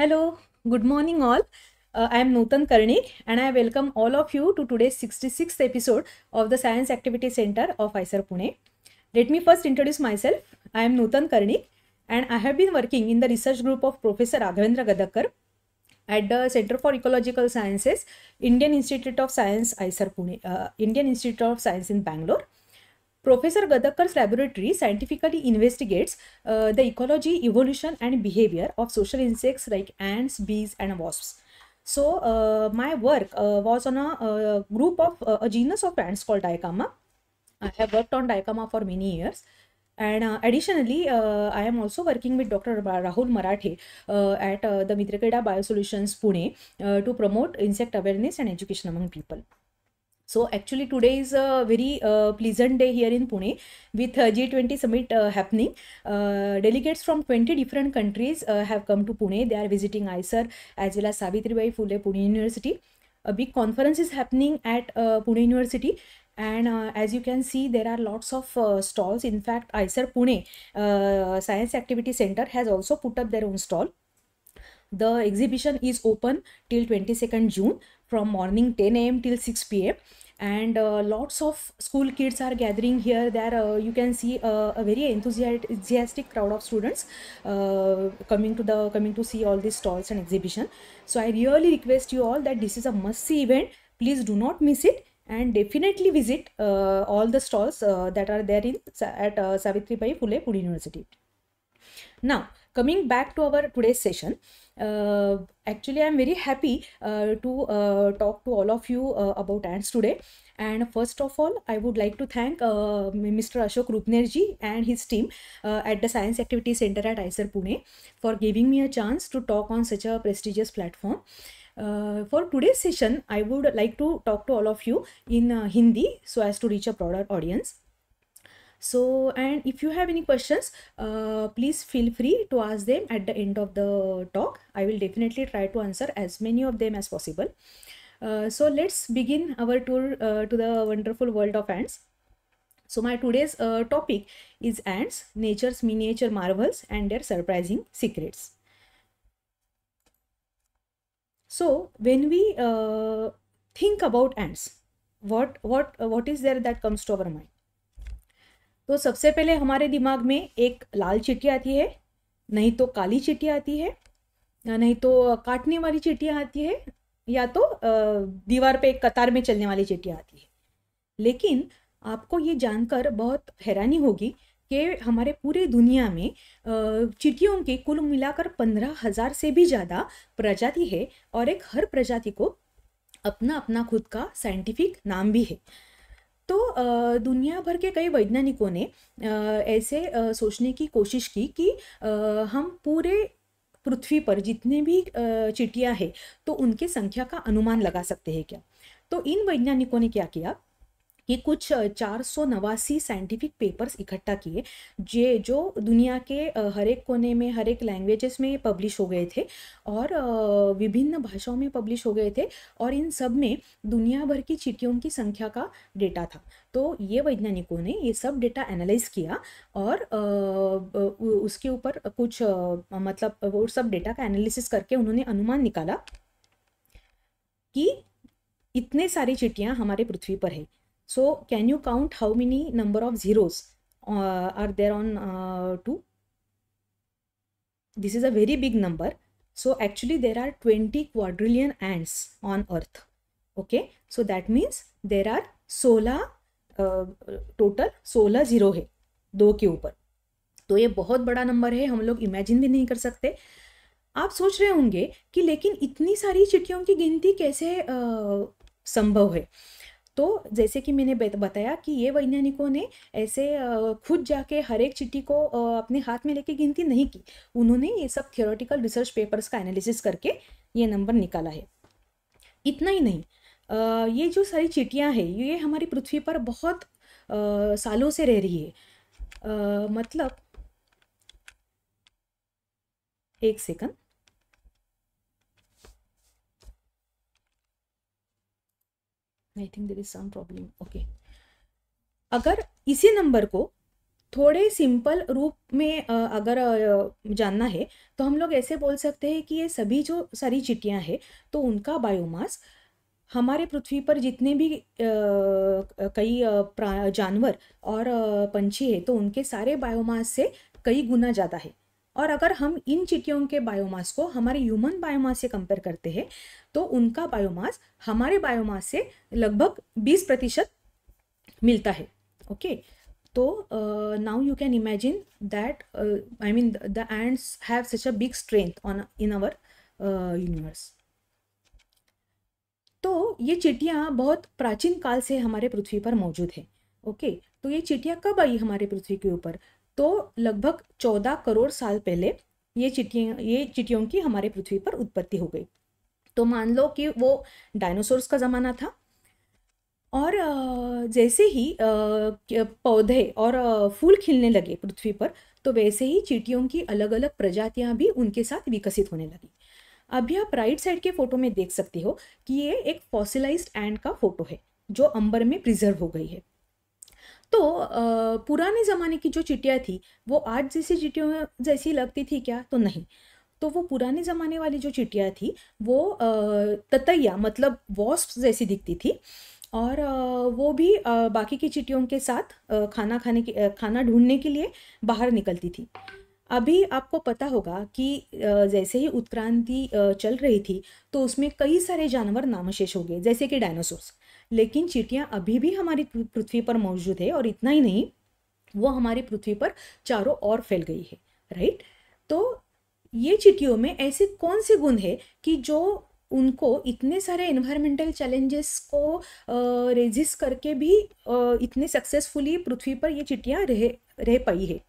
Hello, good morning all. Uh, I am Nutan Karnik and I welcome all of you to today's 66th episode of the Science Activity Center of ISER Pune. Let me first introduce myself. I am Nutan Karnik and I have been working in the research group of Professor Raghavendra Gadkar at the Center for Ecological Sciences, Indian Institute of Science, ISER Pune, uh, Indian Institute of Science in Bangalore. Professor Gadakkar's laboratory scientifically investigates uh, the ecology, evolution and behavior of social insects like ants, bees and wasps. So uh, my work uh, was on a, a group of uh, a genus of ants called Dicama. I have worked on Dicama for many years. And uh, additionally, uh, I am also working with Dr. Rahul Marathe uh, at uh, the Mitrakeda Biosolutions Pune uh, to promote insect awareness and education among people. So actually today is a very uh, pleasant day here in Pune with uh, G20 summit uh, happening. Uh, delegates from 20 different countries uh, have come to Pune. They are visiting ICER as well as Savitribai Phule Pune University. A big conference is happening at uh, Pune University and uh, as you can see there are lots of uh, stalls in fact ICER Pune uh, Science Activity Center has also put up their own stall the exhibition is open till 22nd June from morning 10 a.m. till 6 p.m. And uh, lots of school kids are gathering here. There uh, you can see uh, a very enthusiastic crowd of students uh, coming to the coming to see all these stalls and exhibition. So I really request you all that this is a must see event. Please do not miss it and definitely visit uh, all the stalls uh, that are there in at Savitri Bai Phule Pune University. Now coming back to our today's session uh, actually i'm very happy uh, to uh, talk to all of you uh, about ants today and first of all i would like to thank uh, mr ashok rupnerji and his team uh, at the science activity center at iser pune for giving me a chance to talk on such a prestigious platform uh, for today's session, I would like to talk to all of you in uh, Hindi so as to reach a broader audience so and if you have any questions uh, please feel free to ask them at the end of the talk i will definitely try to answer as many of them as possible uh, so let's begin our tour uh, to the wonderful world of ants so my today's uh, topic is ants nature's miniature marvels and their surprising secrets so when we uh, think about ants what what what is there that comes to our mind तो सबसे पहले हमारे दिमाग में एक लाल चिट्टी आती है नहीं तो काली चिट्टी आती है या नहीं तो काटने वाली चीटियाँ आती है या तो दीवार पे एक कतार में चलने वाली चिट्टियाँ आती है लेकिन आपको ये जानकर बहुत हैरानी होगी कि हमारे पूरे दुनिया में चीटियों की कुल मिलाकर पंद्रह हज़ार से भी ज़्यादा प्रजाति है और एक हर प्रजाति को अपना अपना खुद का साइंटिफिक नाम भी है तो दुनिया भर के कई वैज्ञानिकों ने ऐसे सोचने की कोशिश की कि हम पूरे पृथ्वी पर जितने भी चिटियाँ हैं तो उनके संख्या का अनुमान लगा सकते हैं क्या तो इन वैज्ञानिकों ने क्या किया ये कुछ चार सौ नवासी साइंटिफिक पेपर्स इकट्ठा किए जे जो दुनिया के हर एक कोने में हर एक लैंग्वेजेस में पब्लिश हो गए थे और विभिन्न भाषाओं में पब्लिश हो गए थे और इन सब में दुनिया भर की चिट्ठियों की संख्या का डेटा था तो ये वैज्ञानिकों ने ये सब डेटा एनालाइज किया और उसके ऊपर कुछ मतलब वो सब डेटा का एनालिसिस करके उन्होंने अनुमान निकाला कि इतने सारी चिट्ठियाँ हमारे पृथ्वी पर है So can you count how many number of zeros uh, are there on uh, 2? This is a very big number. So actually there are 20 quadrillion ants on earth. Okay. So that means there are 16 total सोलह zero hai do ke upar to ye bahut bada number hai hum log imagine bhi nahi kar sakte आप सोच रहे होंगे कि लेकिन इतनी सारी चिट्ठियों की गिनती कैसे आ, संभव है तो जैसे कि मैंने बताया कि ये वैज्ञानिकों ने ऐसे खुद जाके हर एक चिट्ठी को अपने हाथ में लेके गिनती नहीं की उन्होंने ये सब थियोरटिकल रिसर्च पेपर्स का एनालिसिस करके ये नंबर निकाला है इतना ही नहीं ये जो सारी चिट्ठियाँ हैं ये हमारी पृथ्वी पर बहुत सालों से रह रही है मतलब एक second I think there is some problem okay अगर इसी नंबर को थोड़े सिंपल रूप में अगर जानना है तो हम लोग ऐसे बोल सकते हैं कि ये सभी जो सारी चिटियाँ हैं तो उनका बायोमास हमारे पृथ्वी पर जितने भी कई जानवर और पंछी है तो उनके सारे बायोमास से कई गुना ज़्यादा है और अगर हम इन चिटियों के बायोमास को हमारे ह्यूमन बायोमास से कंपेयर करते हैं तो उनका बायोमास हमारे बायोमास से लगभग बीस प्रतिशत मिलता है ओके तो now you can imagine that I mean the ants have such a big strength on in our universe तो ये चिटियाँ बहुत प्राचीन काल से हमारे पृथ्वी पर मौजूद है ओके okay? तो ये चिटियाँ कब आई हमारे पृथ्वी के ऊपर तो लगभग चौदह करोड़ साल पहले ये चिटियाँ ये चिटियों की हमारे पृथ्वी पर उत्पत्ति हो गई तो मान लो कि वो डायनासोर्स का ज़माना था और जैसे ही पौधे और फूल खिलने लगे पृथ्वी पर तो वैसे ही चीटियों की अलग अलग प्रजातियां भी उनके साथ विकसित होने लगी अभी आप राइट साइड के फोटो में देख सकते हो कि ये एक फॉसिलाइज्ड एंड का फोटो है जो अंबर में प्रिजर्व हो गई है तो पुराने ज़माने की जो चिटियाँ थी वो आज जैसी चिटियों जैसी लगती थी क्या तो नहीं तो वो पुराने ज़माने वाली जो चिटियाँ थी वो ततैया मतलब वॉस्प जैसी दिखती थी और वो भी बाकी की चिटियों के साथ खाना खाने के खाना ढूंढने के लिए बाहर निकलती थी अभी आपको पता होगा कि जैसे ही उत्क्रांति चल रही थी तो उसमें कई सारे जानवर नामशेष हो गए जैसे कि डायनासोर्स लेकिन चीटियाँ अभी भी हमारी पृथ्वी पर मौजूद है और इतना ही नहीं वो हमारी पृथ्वी पर चारों ओर फैल गई है राइट तो ये चिटियों में ऐसे कौन से गुण है कि जो उनको इतने सारे इन्वायरमेंटल चैलेंजेस को रेजिस्ट करके भी इतने सक्सेसफुली पृथ्वी पर ये चिटियाँ रह रह पाई है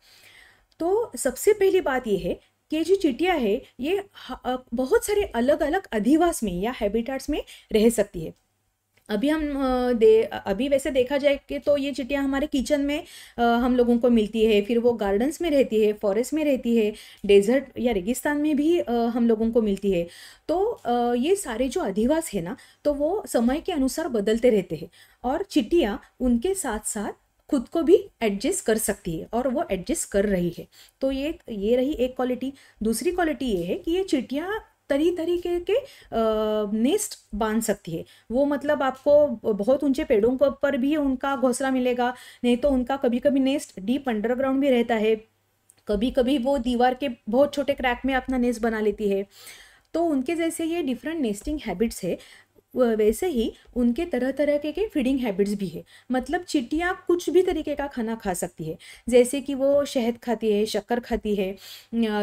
तो सबसे पहली बात ये है कि जो चिटियाँ है ये बहुत सारे अलग अलग अधिवास में या हैबिटाट्स में रह सकती है अभी हम दे अभी वैसे देखा जाए कि तो ये चिटियाँ हमारे किचन में हम लोगों को मिलती है फिर वो गार्डन्स में रहती है फॉरेस्ट में रहती है डेजर्ट या रेगिस्तान में भी हम लोगों को मिलती है तो ये सारे जो अधिवास है ना तो वो समय के अनुसार बदलते रहते हैं और चिटियाँ उनके साथ साथ खुद को भी एडजस्ट कर सकती है और वो एडजस्ट कर रही है तो ये ये रही एक क्वालिटी दूसरी क्वालिटी ये है कि ये चिटियाँ तरी तरीके के नेस्ट बांध सकती है वो मतलब आपको बहुत ऊंचे पेड़ों पर भी उनका घोंसला मिलेगा नहीं तो उनका कभी कभी नेस्ट डीप अंडरग्राउंड भी रहता है कभी कभी वो दीवार के बहुत छोटे क्रैक में अपना नेस्ट बना लेती है तो उनके जैसे ये डिफरेंट नेस्टिंग हैबिट्स है वैसे ही उनके तरह तरह के, के फीडिंग हैबिट्स भी है मतलब चिट्टियाँ कुछ भी तरीके का खाना खा सकती है जैसे कि वो शहद खाती है शक्कर खाती है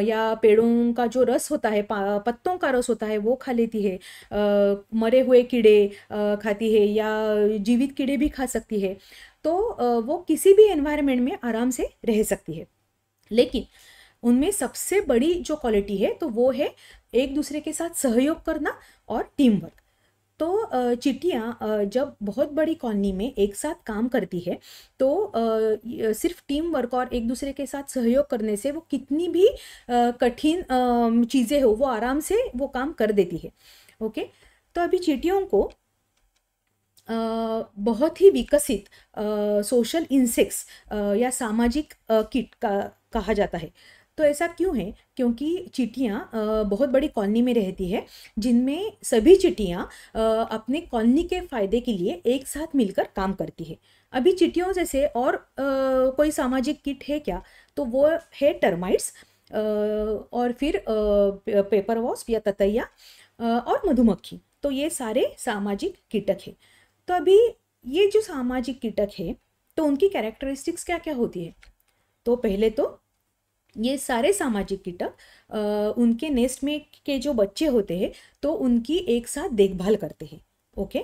या पेड़ों का जो रस होता है पत्तों का रस होता है वो खा लेती है आ, मरे हुए कीड़े खाती है या जीवित कीड़े भी खा सकती है तो आ, वो किसी भी एनवायरमेंट में आराम से रह सकती है लेकिन उनमें सबसे बड़ी जो क्वालिटी है तो वो है एक दूसरे के साथ सहयोग करना और टीम वर्क तो चिटियाँ जब बहुत बड़ी कॉलोनी में एक साथ काम करती है तो सिर्फ टीम वर्क और एक दूसरे के साथ सहयोग करने से वो कितनी भी कठिन चीज़ें हो वो आराम से वो काम कर देती है ओके तो अभी चिटियों को बहुत ही विकसित सोशल इंसेक्ट्स या सामाजिक किट का कहा जाता है तो ऐसा क्यों है क्योंकि चिटियाँ बहुत बड़ी कॉलोनी में रहती है जिनमें सभी चिटियाँ अपने कॉलोनी के फ़ायदे के लिए एक साथ मिलकर काम करती है अभी चिटियों जैसे और आ, कोई सामाजिक किट है क्या तो वो है टर्माइट्स और फिर आ, पेपर वॉस्प या ततैया और मधुमक्खी तो ये सारे सामाजिक कीटक है तो अभी ये जो सामाजिक कीटक है तो उनकी कैरेक्टरिस्टिक्स क्या क्या होती है तो पहले तो ये सारे सामाजिक कीटक उनके नेस्ट में के जो बच्चे होते हैं तो उनकी एक साथ देखभाल करते हैं ओके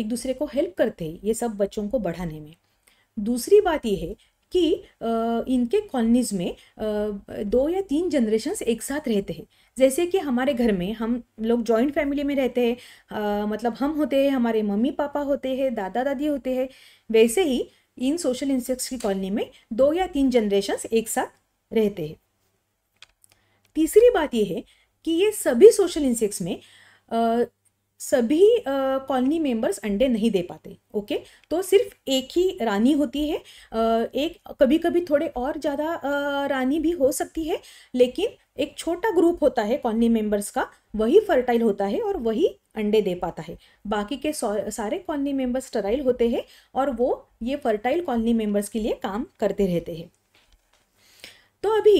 एक दूसरे को हेल्प करते हैं ये सब बच्चों को बढ़ाने में दूसरी बात ये है कि इनके कॉलोनीज में दो या तीन जनरेशन्स एक साथ रहते हैं जैसे कि हमारे घर में हम लोग जॉइंट फैमिली में रहते हैं मतलब हम होते हैं हमारे मम्मी पापा होते हैं दादा दादी होते हैं वैसे ही इन सोशल इंसेक्ट्स की कॉलोनी में दो या तीन जनरेशन्स एक साथ रहते हैं तीसरी बात यह है कि ये सभी सोशल इंसेक्ट्स में आ, सभी कॉलोनी मेंबर्स अंडे नहीं दे पाते ओके तो सिर्फ एक ही रानी होती है आ, एक कभी कभी थोड़े और ज़्यादा रानी भी हो सकती है लेकिन एक छोटा ग्रुप होता है कॉलोनी मेंबर्स का वही फर्टाइल होता है और वही अंडे दे पाता है बाकी के सारे कॉलोनी मेंबर्स स्टराइल होते हैं और वो ये फर्टाइल कॉलोनी मेंबर्स के लिए काम करते रहते हैं तो अभी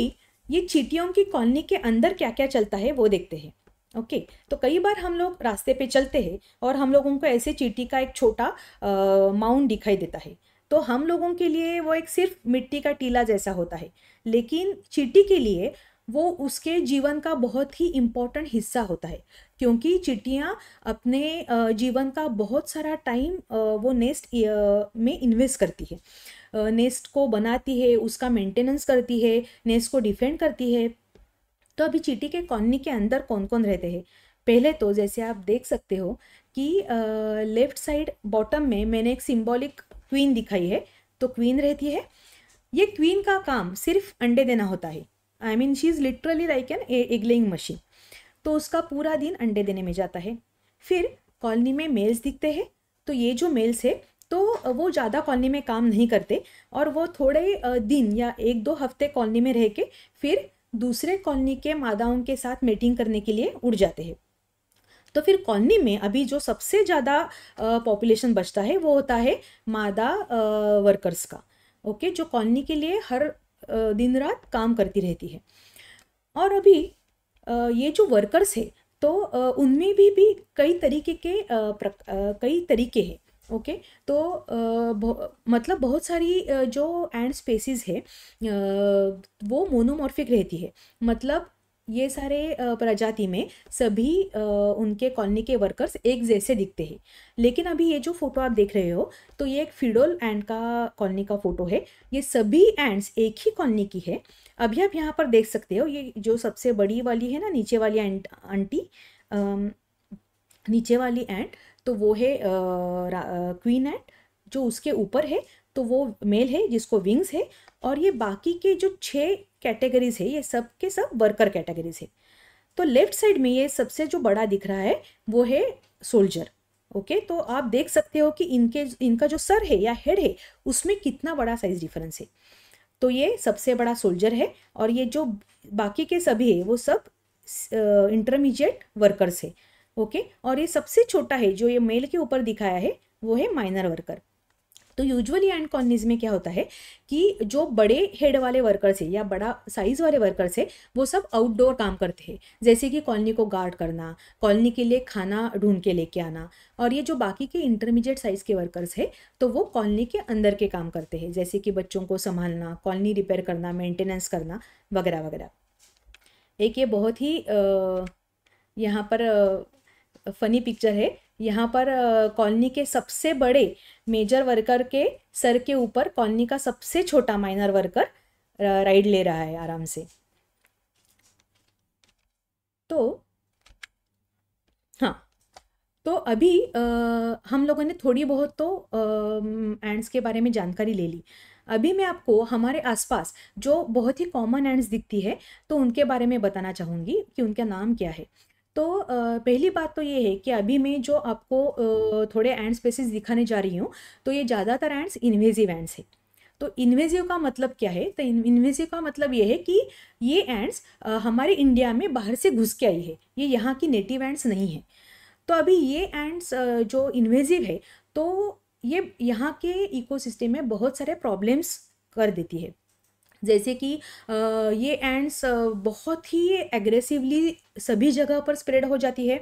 ये चीटियों की कॉलोनी के अंदर क्या क्या चलता है वो देखते हैं ओके okay, तो कई बार हम लोग रास्ते पे चलते हैं और हम लोगों को ऐसे चीटी का एक छोटा माउंट दिखाई देता है तो हम लोगों के लिए वो एक सिर्फ मिट्टी का टीला जैसा होता है लेकिन चीटी के लिए वो उसके जीवन का बहुत ही इम्पोर्टेंट हिस्सा होता है क्योंकि चिट्टियाँ अपने जीवन का बहुत सारा टाइम वो नेस्ट में इन्वेस्ट करती है नेस्ट को बनाती है उसका मेंटेनेंस करती है नेस्ट को डिफेंड करती है तो अभी चीटी के कॉलोनी के अंदर कौन कौन रहते हैं पहले तो जैसे आप देख सकते हो कि लेफ्ट साइड बॉटम में मैंने एक सिम्बॉलिक क्वीन दिखाई है तो क्वीन रहती है ये क्वीन का काम सिर्फ अंडे देना होता है I mean she is literally like an egg laying machine तो उसका पूरा दिन अंडे देने में जाता है फिर कॉलोनी में मेल्स दिखते हैं तो ये जो मेल्स है तो वो ज़्यादा कॉलोनी में काम नहीं करते और वो थोड़े दिन या एक दो हफ्ते कॉलोनी में रह के फिर दूसरे कॉलोनी के मादाओं के साथ मीटिंग करने के लिए उड़ जाते हैं तो फिर कॉलोनी में अभी जो सबसे ज़्यादा पॉपुलेशन बचता है वो होता है मादा वर्कर्स का ओके जो कॉलोनी के लिए हर दिन रात काम करती रहती है और अभी ये जो वर्कर्स है तो उनमें भी भी कई तरीके के कई तरीके हैं ओके okay? तो आ, बह, मतलब बहुत सारी जो एंड स्पेसिस है वो मोनोमॉर्फिक रहती है मतलब ये सारे प्रजाति में सभी उनके कॉलोनी के वर्कर्स एक जैसे दिखते हैं लेकिन अभी ये जो फोटो आप देख रहे हो तो ये एक फिडोल एंड का कॉलोनी का फोटो है ये सभी एंड्स एक ही कॉलोनी की है अभी आप यहाँ पर देख सकते हो ये जो सबसे बड़ी वाली है ना नीचे वाली एंड आंटी नीचे वाली एंड तो वो है क्वीन एट जो उसके ऊपर है तो वो मेल है जिसको विंग्स है और ये बाकी के जो छः कैटेगरीज है ये सब के सब वर्कर कैटेगरीज है तो लेफ्ट साइड में ये सबसे जो बड़ा दिख रहा है वो है सोल्जर ओके तो आप देख सकते हो कि इनके इनका जो सर है या हेड है उसमें कितना बड़ा साइज डिफरेंस है तो ये सबसे बड़ा सोल्जर है और ये जो बाकी के सभी है वो सब इंटरमीडिएट वर्कर्स है ओके और ये सबसे छोटा है जो ये मेल के ऊपर दिखाया है वो है माइनर वर्कर तो यूजुअली एंड कॉलोनीज में क्या होता है कि जो बड़े हेड वाले वर्कर्स है या बड़ा साइज़ वाले वर्कर्स है वो सब आउटडोर काम करते हैं जैसे कि कॉलोनी को गार्ड करना कॉलोनी के लिए खाना ढूंढ के लेके आना और ये जो बाकी के इंटरमीडिएट साइज़ के वर्कर्स है तो वो कॉलोनी के अंदर के काम करते हैं जैसे कि बच्चों को संभालना कॉलोनी रिपेयर करना मेंटेनेंस करना वगैरह वगैरह एक ये बहुत ही यहाँ पर फनी पिक्चर है यहाँ पर कॉलोनी के सबसे बड़े मेजर वर्कर के सर के ऊपर कॉलोनी का सबसे छोटा माइनर वर्कर राइड ले रहा है आराम से तो हाँ तो अभी आ, हम लोगों ने थोड़ी बहुत तो एंड्स के बारे में जानकारी ले ली अभी मैं आपको हमारे आसपास जो बहुत ही कॉमन एंड्स दिखती है तो उनके बारे में बताना चाहूँगी कि उनका नाम क्या है तो पहली बात तो ये है कि अभी मैं जो आपको थोड़े एंड स्पेसिस दिखाने जा रही हूँ तो ये ज़्यादातर एंड्स इन्वेजिव एंड्स है तो इन्वेजिव का मतलब क्या है तो इन्वेजिव का मतलब ये है कि ये एंड्स हमारे इंडिया में बाहर से घुस के आई है ये यहाँ की नेटिव एंड्स नहीं है तो अभी ये एंड्स जो इन्वेजिव है तो ये यहाँ के इकोसिस्टम में बहुत सारे प्रॉब्लम्स कर देती है जैसे कि ये एंड्स बहुत ही एग्रेसिवली सभी जगह पर स्प्रेड हो जाती है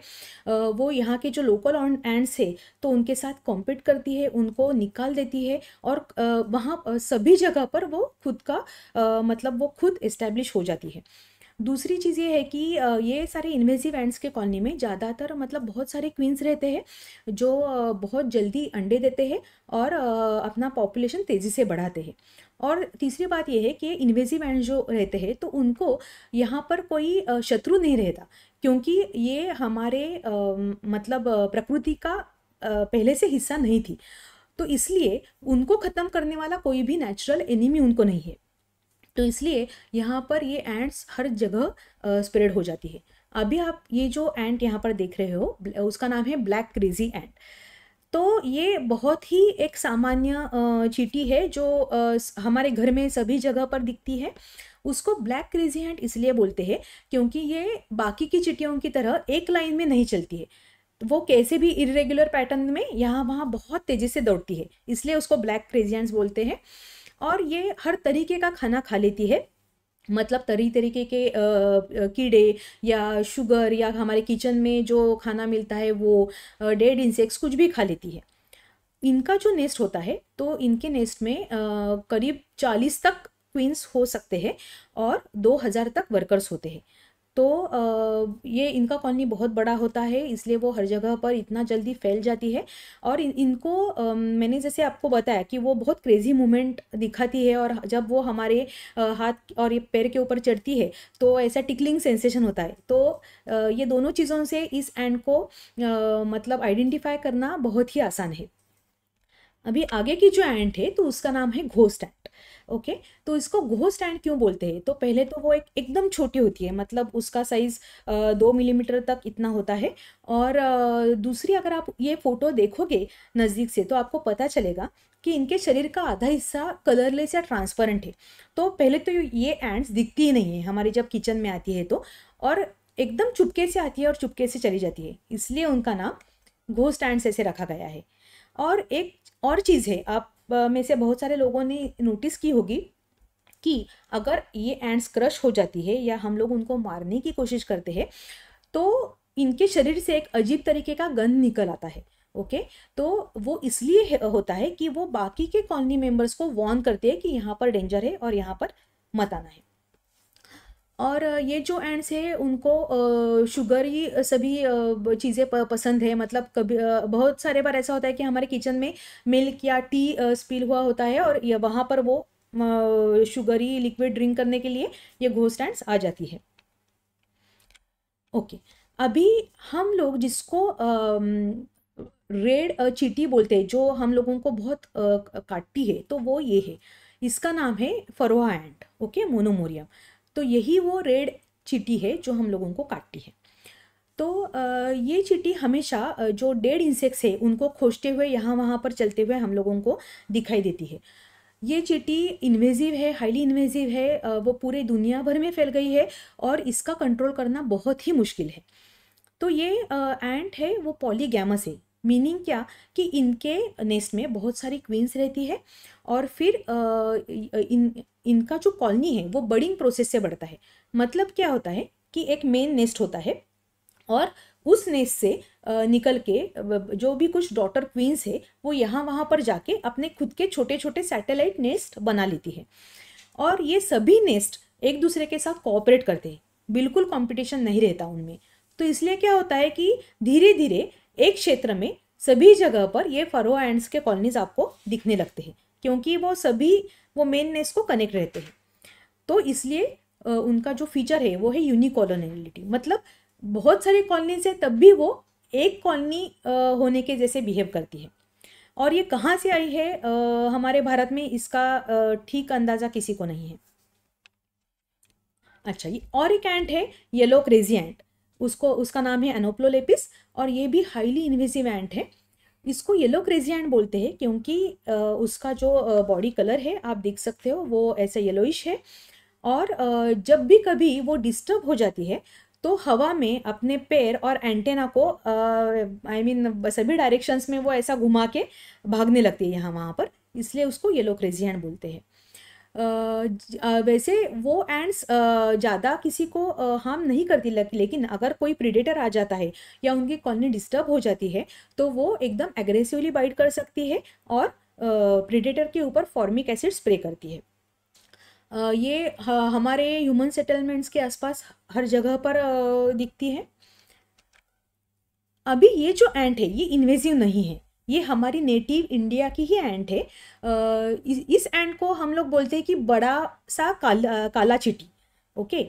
वो यहाँ के जो लोकल एंड्स है तो उनके साथ कॉम्पीट करती है उनको निकाल देती है और वहाँ सभी जगह पर वो खुद का मतलब वो खुद इस्टेब्लिश हो जाती है दूसरी चीज़ ये है कि ये सारे इन्वेसिव एंड्स के कॉलोनी में ज़्यादातर मतलब बहुत सारे क्वींस रहते हैं जो बहुत जल्दी अंडे देते हैं और अपना पॉपुलेशन तेज़ी से बढ़ाते हैं और तीसरी बात यह है कि इन्वेजिव एंड जो रहते हैं तो उनको यहाँ पर कोई शत्रु नहीं रहता क्योंकि ये हमारे मतलब प्रकृति का पहले से हिस्सा नहीं थी तो इसलिए उनको ख़त्म करने वाला कोई भी नेचुरल एनिमी उनको नहीं है तो इसलिए यहाँ पर ये एंड्स हर जगह स्प्रेड हो जाती है अभी आप ये जो एंट यहाँ पर देख रहे हो उसका नाम है ब्लैक क्रेजी एंट तो ये बहुत ही एक सामान्य चीटी है जो हमारे घर में सभी जगह पर दिखती है उसको ब्लैक क्रेजी हैंड इसलिए बोलते हैं क्योंकि ये बाकी की चिटियों की तरह एक लाइन में नहीं चलती है तो वो कैसे भी इरेगुलर पैटर्न में यहाँ वहाँ बहुत तेज़ी से दौड़ती है इसलिए उसको ब्लैक क्रेजियंस बोलते हैं और ये हर तरीके का खाना खा लेती है मतलब तरी तरीके के कीड़े या शुगर या हमारे किचन में जो खाना मिलता है वो डेड इंसेक्ट्स कुछ भी खा लेती है इनका जो नेस्ट होता है तो इनके नेस्ट में करीब चालीस तक क्वींस हो सकते हैं और दो हज़ार तक वर्कर्स होते हैं तो ये इनका कॉलोनी बहुत बड़ा होता है इसलिए वो हर जगह पर इतना जल्दी फैल जाती है और इन, इनको मैंने जैसे आपको बताया कि वो बहुत क्रेजी मूवमेंट दिखाती है और जब वो हमारे हाथ और ये पैर के ऊपर चढ़ती है तो ऐसा टिकलिंग सेंसेशन होता है तो ये दोनों चीज़ों से इस एंड को मतलब आइडेंटिफाई करना बहुत ही आसान है अभी आगे की जो एंड है तो उसका नाम है घोस्ट एंड ओके तो इसको गोह स्टैंड क्यों बोलते हैं तो पहले तो वो एक एकदम छोटी होती है मतलब उसका साइज़ दो मिलीमीटर तक इतना होता है और दूसरी अगर आप ये फ़ोटो देखोगे नज़दीक से तो आपको पता चलेगा कि इनके शरीर का आधा हिस्सा कलरलेस या ट्रांसपेरेंट है तो पहले तो ये एंड्स दिखती ही नहीं है हमारी जब किचन में आती है तो और एकदम चुपके से आती है और चुपके से चली जाती है इसलिए उनका नाम घोस्ट एंड्स ऐसे रखा गया है और एक और चीज़ है आप में से बहुत सारे लोगों ने नोटिस की होगी कि अगर ये एंड्स क्रश हो जाती है या हम लोग उनको मारने की कोशिश करते हैं तो इनके शरीर से एक अजीब तरीके का गंध निकल आता है ओके okay? तो वो इसलिए होता है कि वो बाकी के कॉलोनी मेंबर्स को वॉर्न करते हैं कि यहाँ पर डेंजर है और यहाँ पर मत आना है और ये जो एंड्स है उनको शुगर ही सभी चीज़ें पसंद है मतलब कभी बहुत सारे बार ऐसा होता है कि हमारे किचन में मिल्क या टी स्पिल हुआ होता है और वहाँ पर वो शुगर ही लिक्विड ड्रिंक करने के लिए ये घोस्ट एंड्स आ जाती है ओके अभी हम लोग जिसको रेड चीटी बोलते हैं जो हम लोगों को बहुत काटती है तो वो ये है इसका नाम है फरोहा एंड ओके मोनोमोरियम तो यही वो रेड चीटी है जो हम लोगों को काटती है तो ये चीटी हमेशा जो डेड इंसेक्ट्स है उनको खोजते हुए यहाँ वहाँ पर चलते हुए हम लोगों को दिखाई देती है ये चीटी इन्वेजिव है हाईली इन्वेजिव है वो पूरे दुनिया भर में फैल गई है और इसका कंट्रोल करना बहुत ही मुश्किल है तो ये एंट है वो पॉलीगैमस है मीनिंग क्या कि इनके नेस्ट में बहुत सारी क्वींस रहती है और फिर इन इनका जो कॉलोनी है वो बर्डिंग प्रोसेस से बढ़ता है मतलब क्या होता है कि एक मेन नेस्ट होता है और उस नेस्ट से निकल के जो भी कुछ डॉटर क्वींस है वो यहाँ वहाँ पर जाके अपने खुद के छोटे छोटे सैटेलाइट नेस्ट बना लेती है और ये सभी नेस्ट एक दूसरे के साथ कोऑपरेट करते हैं बिल्कुल कंपटीशन नहीं रहता उनमें तो इसलिए क्या होता है कि धीरे धीरे एक क्षेत्र में सभी जगह पर ये फरो एंड्स के कॉलोनीज आपको दिखने लगते हैं क्योंकि वो सभी वो मेन नेस को कनेक्ट रहते हैं तो इसलिए उनका जो फीचर है वो है कॉलोनिटी मतलब बहुत सारी कॉलोनीज है तब भी वो एक कॉलोनी होने के जैसे बिहेव करती है और ये कहाँ से आई है आ, हमारे भारत में इसका ठीक अंदाज़ा किसी को नहीं है अच्छा ये और एक एंट है येलो क्रेजी एंट उसको उसका नाम है एनोप्लोलेपिस और ये भी हाईली इन्वेसिव एंट है इसको येलो क्रेजी एंड बोलते हैं क्योंकि उसका जो बॉडी कलर है आप देख सकते हो वो ऐसा येलोइश है और जब भी कभी वो डिस्टर्ब हो जाती है तो हवा में अपने पैर और एंटेना को आई मीन सभी डायरेक्शंस में वो ऐसा घुमा के भागने लगती है यहाँ वहाँ पर इसलिए उसको येलो क्रेजी एंट बोलते हैं वैसे वो एंड्स ज़्यादा किसी को हार्म नहीं करती लेकिन अगर कोई प्रिडेटर आ जाता है या उनकी कॉलोनी डिस्टर्ब हो जाती है तो वो एकदम एग्रेसिवली बाइट कर सकती है और प्रिडेटर के ऊपर फॉर्मिक एसिड स्प्रे करती है ये हमारे ह्यूमन सेटलमेंट्स के आसपास हर जगह पर दिखती है अभी ये जो एंट है ये इन्वेजिव नहीं है ये हमारी नेटिव इंडिया की ही एंट है इस एंट को हम लोग बोलते हैं कि बड़ा सा काला काला चिटी ओके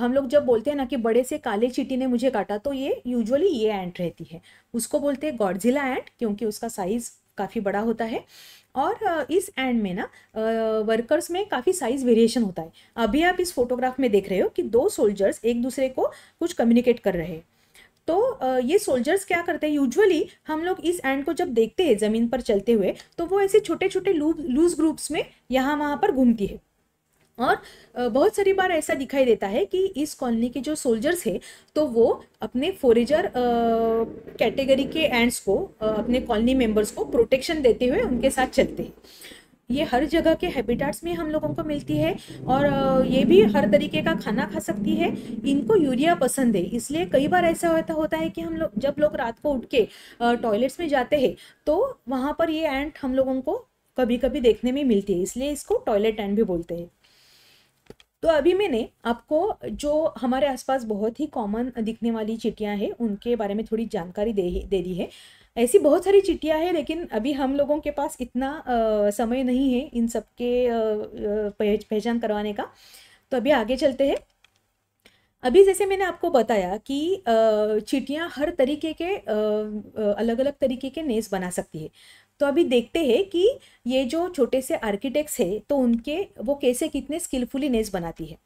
हम लोग जब बोलते हैं ना कि बड़े से काले चिटी ने मुझे काटा तो ये यूजुअली ये एंट रहती है उसको बोलते हैं गॉडजिला एंट क्योंकि उसका साइज़ काफ़ी बड़ा होता है और इस एंड में ना वर्कर्स में काफ़ी साइज़ वेरिएशन होता है अभी आप इस फोटोग्राफ में देख रहे हो कि दो सोल्जर्स एक दूसरे को कुछ कम्युनिकेट कर रहे हैं तो ये सोल्जर्स क्या करते हैं यूजुअली हम लोग इस एंड को जब देखते हैं ज़मीन पर चलते हुए तो वो ऐसे छोटे छोटे लूज ग्रुप्स में यहाँ वहाँ पर घूमती है और बहुत सारी बार ऐसा दिखाई देता है कि इस कॉलोनी के जो सोल्जर्स है तो वो अपने फोरेजर कैटेगरी के एंड्स को अपने कॉलोनी मेंबर्स को प्रोटेक्शन देते हुए उनके साथ चलते हैं ये हर जगह के हैबिटाट्स में हम लोगों को मिलती है और ये भी हर तरीके का खाना खा सकती है इनको यूरिया पसंद है इसलिए कई बार ऐसा होता होता है कि हम लोग जब लोग रात को उठ के टॉयलेट्स में जाते हैं तो वहाँ पर ये एंट हम लोगों को कभी कभी देखने में मिलती है इसलिए इसको टॉयलेट एंट भी बोलते हैं तो अभी मैंने आपको जो हमारे आसपास बहुत ही कॉमन दिखने वाली चिटियाँ हैं उनके बारे में थोड़ी जानकारी दे दे दी है ऐसी बहुत सारी चिट्ठियाँ हैं लेकिन अभी हम लोगों के पास इतना आ, समय नहीं है इन सब के पहचान करवाने का तो अभी आगे चलते हैं अभी जैसे मैंने आपको बताया कि चिट्ठियाँ हर तरीके के अलग अलग तरीके के नेस बना सकती है तो अभी देखते हैं कि ये जो छोटे से आर्किटेक्ट्स है तो उनके वो कैसे कितने स्किलफुली नेस बनाती है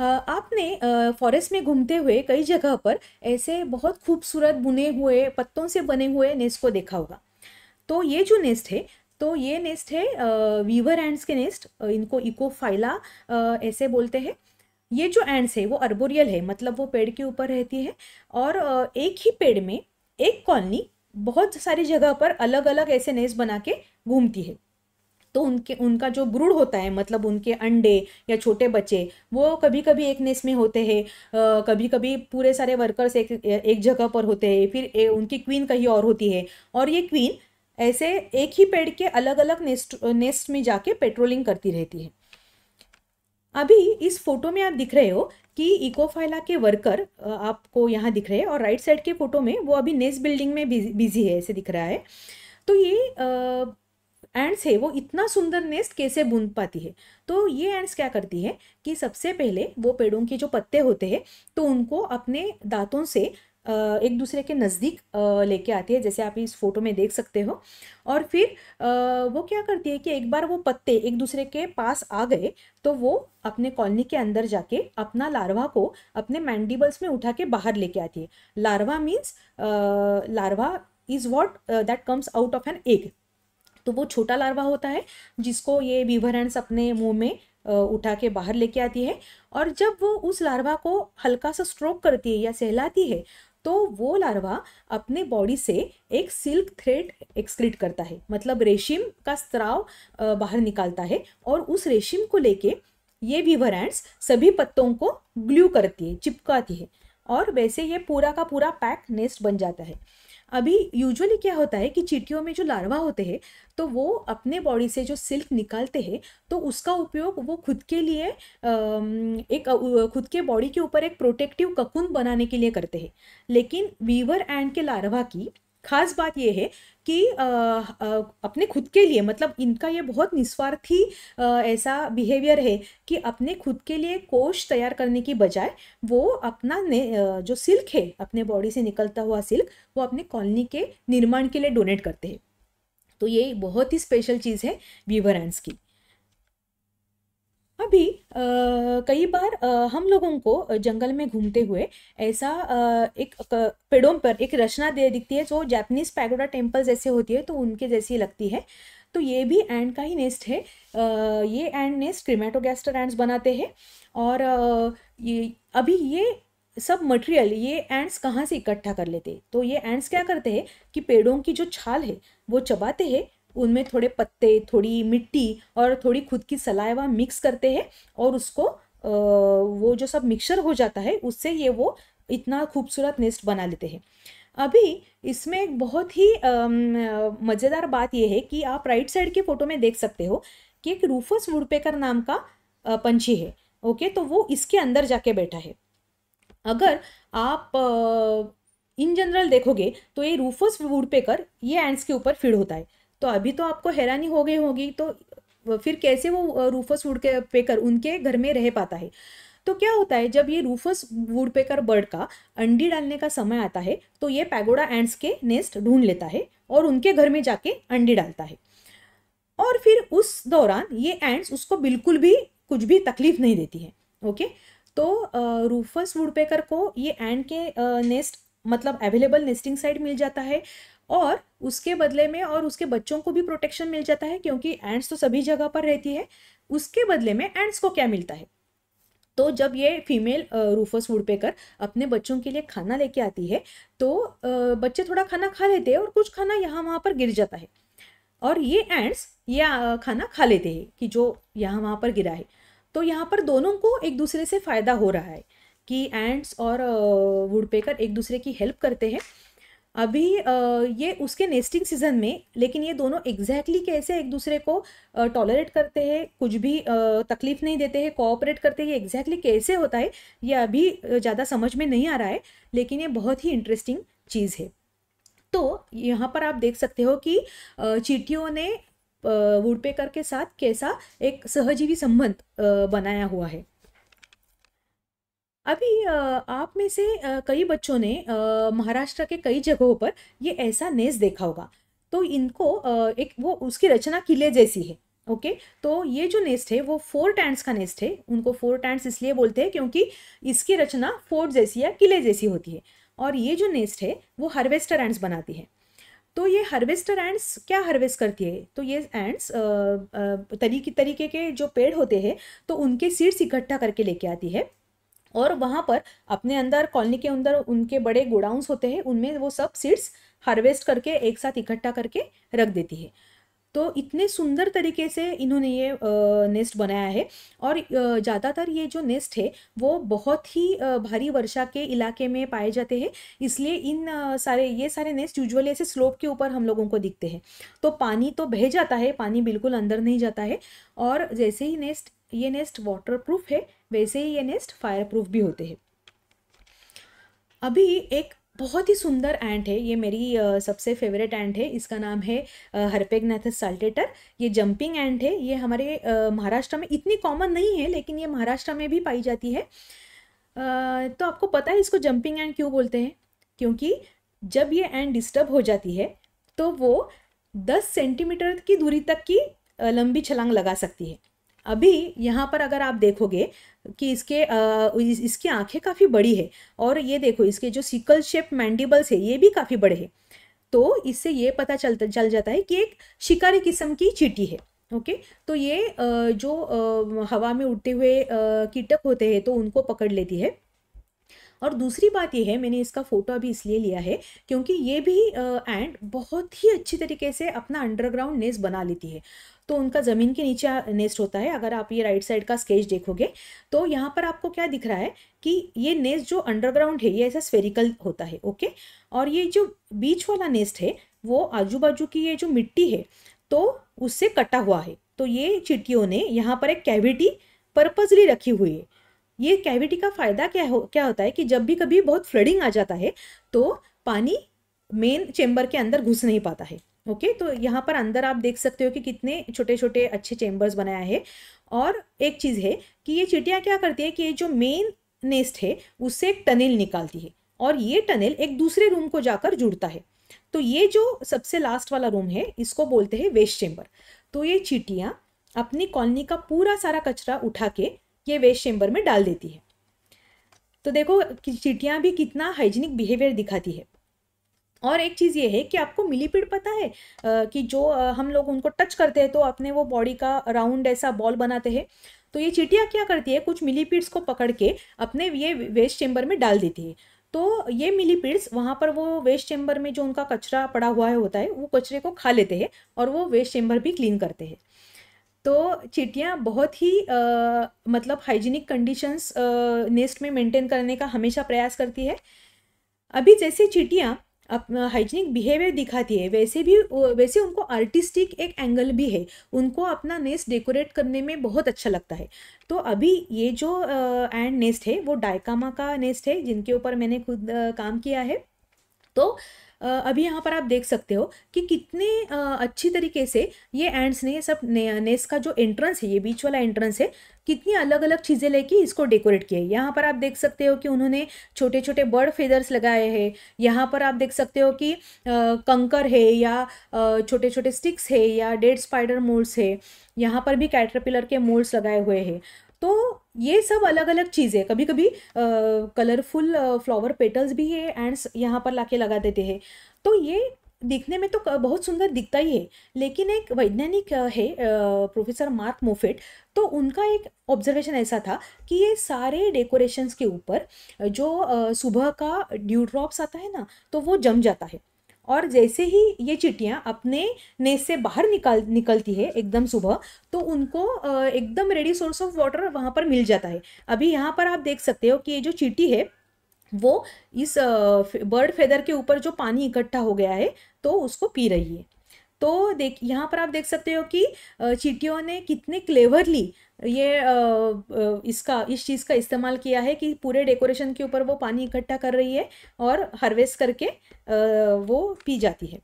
आपने फॉरेस्ट में घूमते हुए कई जगह पर ऐसे बहुत खूबसूरत बुने हुए पत्तों से बने हुए नेस्ट को देखा होगा तो ये जो नेस्ट है तो ये नेस्ट है वीवर एंड्स के नेस्ट इनको इको फाइला ऐसे बोलते हैं ये जो एंड्स है वो अर्बोरियल है मतलब वो पेड़ के ऊपर रहती है और एक ही पेड़ में एक कॉलोनी बहुत सारी जगह पर अलग अलग ऐसे नेस्ट बना के घूमती है तो उनके उनका जो ब्रूड होता है मतलब उनके अंडे या छोटे बच्चे वो कभी कभी एक नेस में होते हैं कभी कभी पूरे सारे वर्कर्स एक एक जगह पर होते हैं फिर ए, उनकी क्वीन कहीं और होती है और ये क्वीन ऐसे एक ही पेड़ के अलग अलग नेस्ट नेस्ट में जाके पेट्रोलिंग करती रहती है अभी इस फोटो में आप दिख रहे हो कि इकोफाइला के वर्कर आपको यहाँ दिख रहे हैं और राइट साइड के फोटो में वो अभी नेस्ट बिल्डिंग में बिजी है ऐसे दिख रहा है तो ये एंड्स है वो इतना सुंदर नेस्ट कैसे बुन पाती है तो ये एंड्स क्या करती है कि सबसे पहले वो पेड़ों के जो पत्ते होते हैं तो उनको अपने दांतों से एक दूसरे के नज़दीक लेके आती है जैसे आप इस फोटो में देख सकते हो और फिर वो क्या करती है कि एक बार वो पत्ते एक दूसरे के पास आ गए तो वो अपने कॉलोनी के अंदर जाके अपना लार्वा को अपने मैंडिबल्स में उठा के बाहर लेके आती है larva means larva is what that comes out of an egg तो वो छोटा लार्वा होता है जिसको ये बीभरंस अपने मुंह में उठा के बाहर लेके आती है और जब वो उस लार्वा को हल्का सा स्ट्रोक करती है या सहलाती है तो वो लार्वा अपने बॉडी से एक सिल्क थ्रेड एक्सक्रीट करता है मतलब रेशम का स्त्राव बाहर निकालता है और उस रेशम को लेके ये वीवर एंड्स सभी पत्तों को ग्लू करती है चिपकाती है और वैसे ये पूरा का पूरा पैक नेस्ट बन जाता है अभी यूजुअली क्या होता है कि चीटियों में जो लार्वा होते हैं तो वो अपने बॉडी से जो सिल्क निकालते हैं तो उसका उपयोग वो खुद के लिए एक खुद के बॉडी के ऊपर एक प्रोटेक्टिव ककुन बनाने के लिए करते हैं लेकिन वीवर एंड के लार्वा की खास बात यह है कि आ, आ, अपने खुद के लिए मतलब इनका ये बहुत निस्वार्थी ऐसा बिहेवियर है कि अपने खुद के लिए कोश तैयार करने की बजाय वो अपना ने, जो सिल्क है अपने बॉडी से निकलता हुआ सिल्क वो अपने कॉलोनी के निर्माण के लिए डोनेट करते हैं तो ये बहुत ही स्पेशल चीज़ है वीवर की अभी कई बार आ, हम लोगों को जंगल में घूमते हुए ऐसा आ, एक पेड़ों पर एक रचना दे दिखती है जो जैपनीज पैगोडा टेम्पल जैसे होती है तो उनके जैसी लगती है तो ये भी एंड का ही नेस्ट है आ, ये एंड नेस्ट क्रिमेटोगैस्टर एंड्स बनाते हैं और आ, ये अभी ये सब मटेरियल ये एंड्स कहाँ से इकट्ठा कर लेते हैं तो ये एंड्स क्या करते हैं कि पेड़ों की जो छाल है वो चबाते हैं उनमें थोड़े पत्ते थोड़ी मिट्टी और थोड़ी खुद की सलाइवा मिक्स करते हैं और उसको वो जो सब मिक्सर हो जाता है उससे ये वो इतना खूबसूरत नेस्ट बना लेते हैं अभी इसमें एक बहुत ही मज़ेदार बात यह है कि आप राइट साइड की फ़ोटो में देख सकते हो कि एक रूफस वुडपेकर नाम का पंछी है ओके तो वो इसके अंदर जाके बैठा है अगर आप इन जनरल देखोगे तो ये रूफस वुडपेकर ये एंड्स के ऊपर फीड होता है तो अभी तो आपको हैरानी हो गई होगी तो फिर कैसे वो रूफस वुड पेकर उनके घर में रह पाता है तो क्या होता है जब ये रूफस वुडपेकर बर्ड का अंडी डालने का समय आता है तो ये पैगोडा एंड्स के नेस्ट ढूंढ लेता है और उनके घर में जाके अंडी डालता है और फिर उस दौरान ये एंड्स उसको बिल्कुल भी कुछ भी तकलीफ नहीं देती है ओके तो रूफस वुडपेकर को ये एंड के नेस्ट मतलब अवेलेबल नेस्टिंग साइट मिल जाता है और उसके बदले में और उसके बच्चों को भी प्रोटेक्शन मिल जाता है क्योंकि एंड्स तो सभी जगह पर रहती है उसके बदले में एंड्स को क्या मिलता है तो जब ये फीमेल रूफस वुडपेकर अपने बच्चों के लिए खाना लेके आती है तो बच्चे थोड़ा खाना खा लेते हैं और कुछ खाना यहाँ वहाँ पर गिर जाता है और ये एंड्स ये खाना खा लेते हैं कि जो यहाँ वहाँ पर गिरा है तो यहाँ पर दोनों को एक दूसरे से फ़ायदा हो रहा है कि एंड्स और वुडपेकर एक दूसरे की हेल्प करते हैं अभी ये उसके नेस्टिंग सीजन में लेकिन ये दोनों एग्जैक्टली exactly कैसे एक दूसरे को टॉलरेट करते हैं कुछ भी तकलीफ नहीं देते हैं कोऑपरेट करते हैं एग्जैक्टली exactly कैसे होता है ये अभी ज़्यादा समझ में नहीं आ रहा है लेकिन ये बहुत ही इंटरेस्टिंग चीज़ है तो यहाँ पर आप देख सकते हो कि चीटियों ने वुडपेकर के साथ कैसा एक सहजीवी संबंध बनाया हुआ है अभी आप में से कई बच्चों ने महाराष्ट्र के कई जगहों पर ये ऐसा नेस देखा होगा तो इनको एक वो उसकी रचना किले जैसी है ओके तो ये जो नेस्ट है वो फोर टैंड्स का नेस्ट है उनको फोर टैंड्स इसलिए बोलते हैं क्योंकि इसकी रचना फोर्ट जैसी या किले जैसी होती है और ये जो नेस्ट है वो हार्वेस्टर एंड्स बनाती है तो ये हार्वेस्टर एंड्स क्या हार्वेस्ट करती है तो ये एंड्स तरीके तरीके के जो पेड़ होते हैं तो उनके सीड्स इकट्ठा करके लेके आती है और वहाँ पर अपने अंदर कॉलोनी के अंदर उनके बड़े गोडाउंस होते हैं उनमें वो सब सीड्स हार्वेस्ट करके एक साथ इकट्ठा करके रख देती है तो इतने सुंदर तरीके से इन्होंने ये नेस्ट बनाया है और ज़्यादातर ये जो नेस्ट है वो बहुत ही भारी वर्षा के इलाके में पाए जाते हैं इसलिए इन सारे ये सारे नेस्ट यूजुअली ऐसे स्लोप के ऊपर हम लोगों को दिखते हैं तो पानी तो बह जाता है पानी बिल्कुल अंदर नहीं जाता है और जैसे ही नेस्ट ये नेस्ट वाटर प्रूफ है वैसे ही ये नेस्ट फायर प्रूफ भी होते हैं अभी एक बहुत ही सुंदर एंट है ये मेरी आ, सबसे फेवरेट एंट है इसका नाम है हरपेगनाथस साल्टेटर ये जंपिंग एंट है ये हमारे महाराष्ट्र में इतनी कॉमन नहीं है लेकिन ये महाराष्ट्र में भी पाई जाती है आ, तो आपको पता है इसको जंपिंग एंट क्यों बोलते हैं क्योंकि जब ये एंट डिस्टर्ब हो जाती है तो वो दस सेंटीमीटर की दूरी तक की लंबी छलांग लगा सकती है अभी यहाँ पर अगर आप देखोगे कि इसके आ, इस, इसकी आंखें काफ़ी बड़ी है और ये देखो इसके जो सिकल शेप मैंडिबल्स है ये भी काफ़ी बड़े हैं तो इससे ये पता चलता चल जाता है कि एक शिकारी किस्म की चीटी है ओके तो ये जो हवा में उड़ते हुए कीटक होते हैं तो उनको पकड़ लेती है और दूसरी बात यह है मैंने इसका फ़ोटो अभी इसलिए लिया है क्योंकि ये भी एंड बहुत ही अच्छी तरीके से अपना अंडरग्राउंड नेस बना लेती है तो उनका ज़मीन के नीचे नेस्ट होता है अगर आप ये राइट साइड का स्केच देखोगे तो यहाँ पर आपको क्या दिख रहा है कि ये नेस्ट जो अंडरग्राउंड है ये ऐसा स्फेरिकल होता है ओके और ये जो बीच वाला नेस्ट है वो आजू बाजू की ये जो मिट्टी है तो उससे कटा हुआ है तो ये चिट्टियों ने यहाँ पर एक कैविटी पर्पजली रखी हुई है ये कैविटी का फ़ायदा क्या हो क्या होता है कि जब भी कभी बहुत फ्लडिंग आ जाता है तो पानी मेन चेम्बर के अंदर घुस नहीं पाता है ओके तो यहाँ पर अंदर आप देख सकते हो कि कितने छोटे छोटे अच्छे चेम्बर्स बनाया है और एक चीज़ है कि ये चिटियाँ क्या करती है कि ये जो मेन नेस्ट है उससे एक टनल निकालती है और ये टनल एक दूसरे रूम को जाकर जुड़ता है तो ये जो सबसे लास्ट वाला रूम है इसको बोलते हैं वेस्ट चेम्बर तो ये चीटियाँ अपनी कॉलोनी का पूरा सारा कचरा उठा के ये वेस्ट चेम्बर में डाल देती है तो देखो चीटियाँ भी कितना हाइजीनिक बिहेवियर दिखाती है और एक चीज़ ये है कि आपको मिलीपीड पता है आ, कि जो आ, हम लोग उनको टच करते हैं तो अपने वो बॉडी का राउंड ऐसा बॉल बनाते हैं तो ये चीटियाँ क्या करती है कुछ मिलीपीड्स को पकड़ के अपने ये वेस्ट चेंबर में डाल देती है तो ये मिलीपीड्स वहाँ पर वो वेस्ट चेंबर में जो उनका कचरा पड़ा हुआ है होता है वो कचरे को खा लेते हैं और वो वेस्ट चेंबर भी क्लीन करते हैं तो चिटियाँ बहुत ही आ, मतलब हाइजीनिक कंडीशंस नेस्ट में मेंटेन करने का हमेशा प्रयास करती है अभी जैसे चिटियाँ अपना हाइजीनिक बिहेवियर दिखाती है वैसे भी वैसे उनको आर्टिस्टिक एक एंगल भी है उनको अपना नेस्ट डेकोरेट करने में बहुत अच्छा लगता है तो अभी ये जो एंड नेस्ट है वो डायकामा का नेस्ट है जिनके ऊपर मैंने खुद आ, काम किया है तो अभी यहाँ पर आप देख सकते हो कि कितने अच्छी तरीके से ये एंड्स ने ये सब ने, नेस का जो एंट्रेंस है ये बीच वाला एंट्रेंस है कितनी अलग अलग चीज़ें लेके इसको डेकोरेट किया है यहाँ पर आप देख सकते हो कि उन्होंने छोटे छोटे बर्ड फेदर्स लगाए हैं यहाँ पर आप देख सकते हो कि कंकर है या छोटे छोटे स्टिक्स है या डेड स्पाइडर मोल्ड्स है यहाँ पर भी कैटरपिलर के मोल्ड्स लगाए हुए हैं तो ये सब अलग अलग चीज़ें कभी कभी कलरफुल फ्लावर पेटल्स भी है एंड्स यहाँ पर लाके लगा देते हैं तो ये दिखने में तो बहुत सुंदर दिखता ही है लेकिन एक वैज्ञानिक है प्रोफेसर मार्क मोफेट तो उनका एक ऑब्जर्वेशन ऐसा था कि ये सारे डेकोरेशंस के ऊपर जो सुबह का ड्यू ड्रॉप्स आता है ना तो वो जम जाता है और जैसे ही ये चिटियाँ अपने नेस से बाहर निकाल निकलती है एकदम सुबह तो उनको एकदम रेडी सोर्स ऑफ वाटर वहाँ पर मिल जाता है अभी यहाँ पर आप देख सकते हो कि ये जो चिटी है वो इस बर्ड फेदर के ऊपर जो पानी इकट्ठा हो गया है तो उसको पी रही है तो देख यहाँ पर आप देख सकते हो कि चीटियों ने कितने क्लेवरली ये इसका इस चीज़ का इस्तेमाल किया है कि पूरे डेकोरेशन के ऊपर वो पानी इकट्ठा कर रही है और हार्वेस्ट करके वो पी जाती है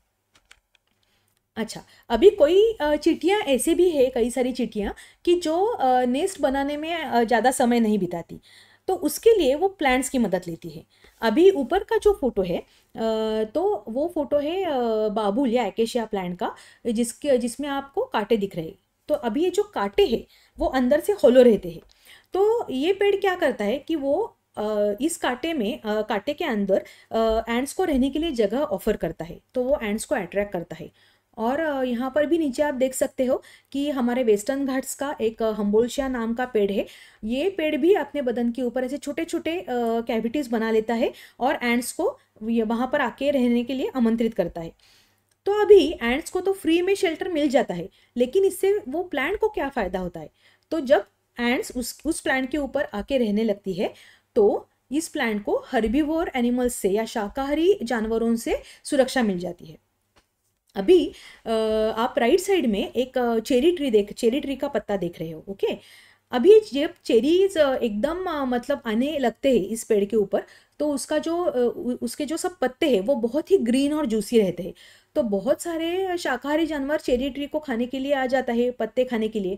अच्छा अभी कोई चिटियाँ ऐसे भी है कई सारी चिटियाँ कि जो नेस्ट बनाने में ज़्यादा समय नहीं बिताती तो उसके लिए वो प्लांट्स की मदद लेती है अभी ऊपर का जो फोटो है तो वो फोटो है बाबुल या एकेशिया प्लांट का जिसके जिसमें आपको कांटे दिख रहे तो अभी ये जो कांटे हैं वो अंदर से होलो रहते हैं तो ये पेड़ क्या करता है कि वो इस कांटे में कांटे के अंदर एंड्स को रहने के लिए जगह ऑफर करता है तो वो एंड्स को अट्रैक्ट करता है और यहाँ पर भी नीचे आप देख सकते हो कि हमारे वेस्टर्न घाट्स का एक हम्बोलशिया नाम का पेड़ है ये पेड़ भी अपने बदन के ऊपर ऐसे छोटे छोटे कैविटीज़ बना लेता है और एंड्स को वहाँ पर आके रहने के लिए आमंत्रित करता है तो अभी एंड्स को तो फ्री में शेल्टर मिल जाता है लेकिन इससे वो प्लांट को क्या फ़ायदा होता है तो जब एंड्स उस उस प्लांट के ऊपर आके रहने लगती है तो इस प्लांट को हर्बीवोर एनिमल्स से या शाकाहारी जानवरों से सुरक्षा मिल जाती है अभी आप राइट साइड में एक चेरी ट्री देख चेरी ट्री का पत्ता देख रहे हो ओके अभी जब चेरीज एकदम मतलब आने लगते हैं इस पेड़ के ऊपर तो उसका जो उसके जो सब पत्ते हैं वो बहुत ही ग्रीन और जूसी रहते हैं तो बहुत सारे शाकाहारी जानवर चेरी ट्री को खाने के लिए आ जाता है पत्ते खाने के लिए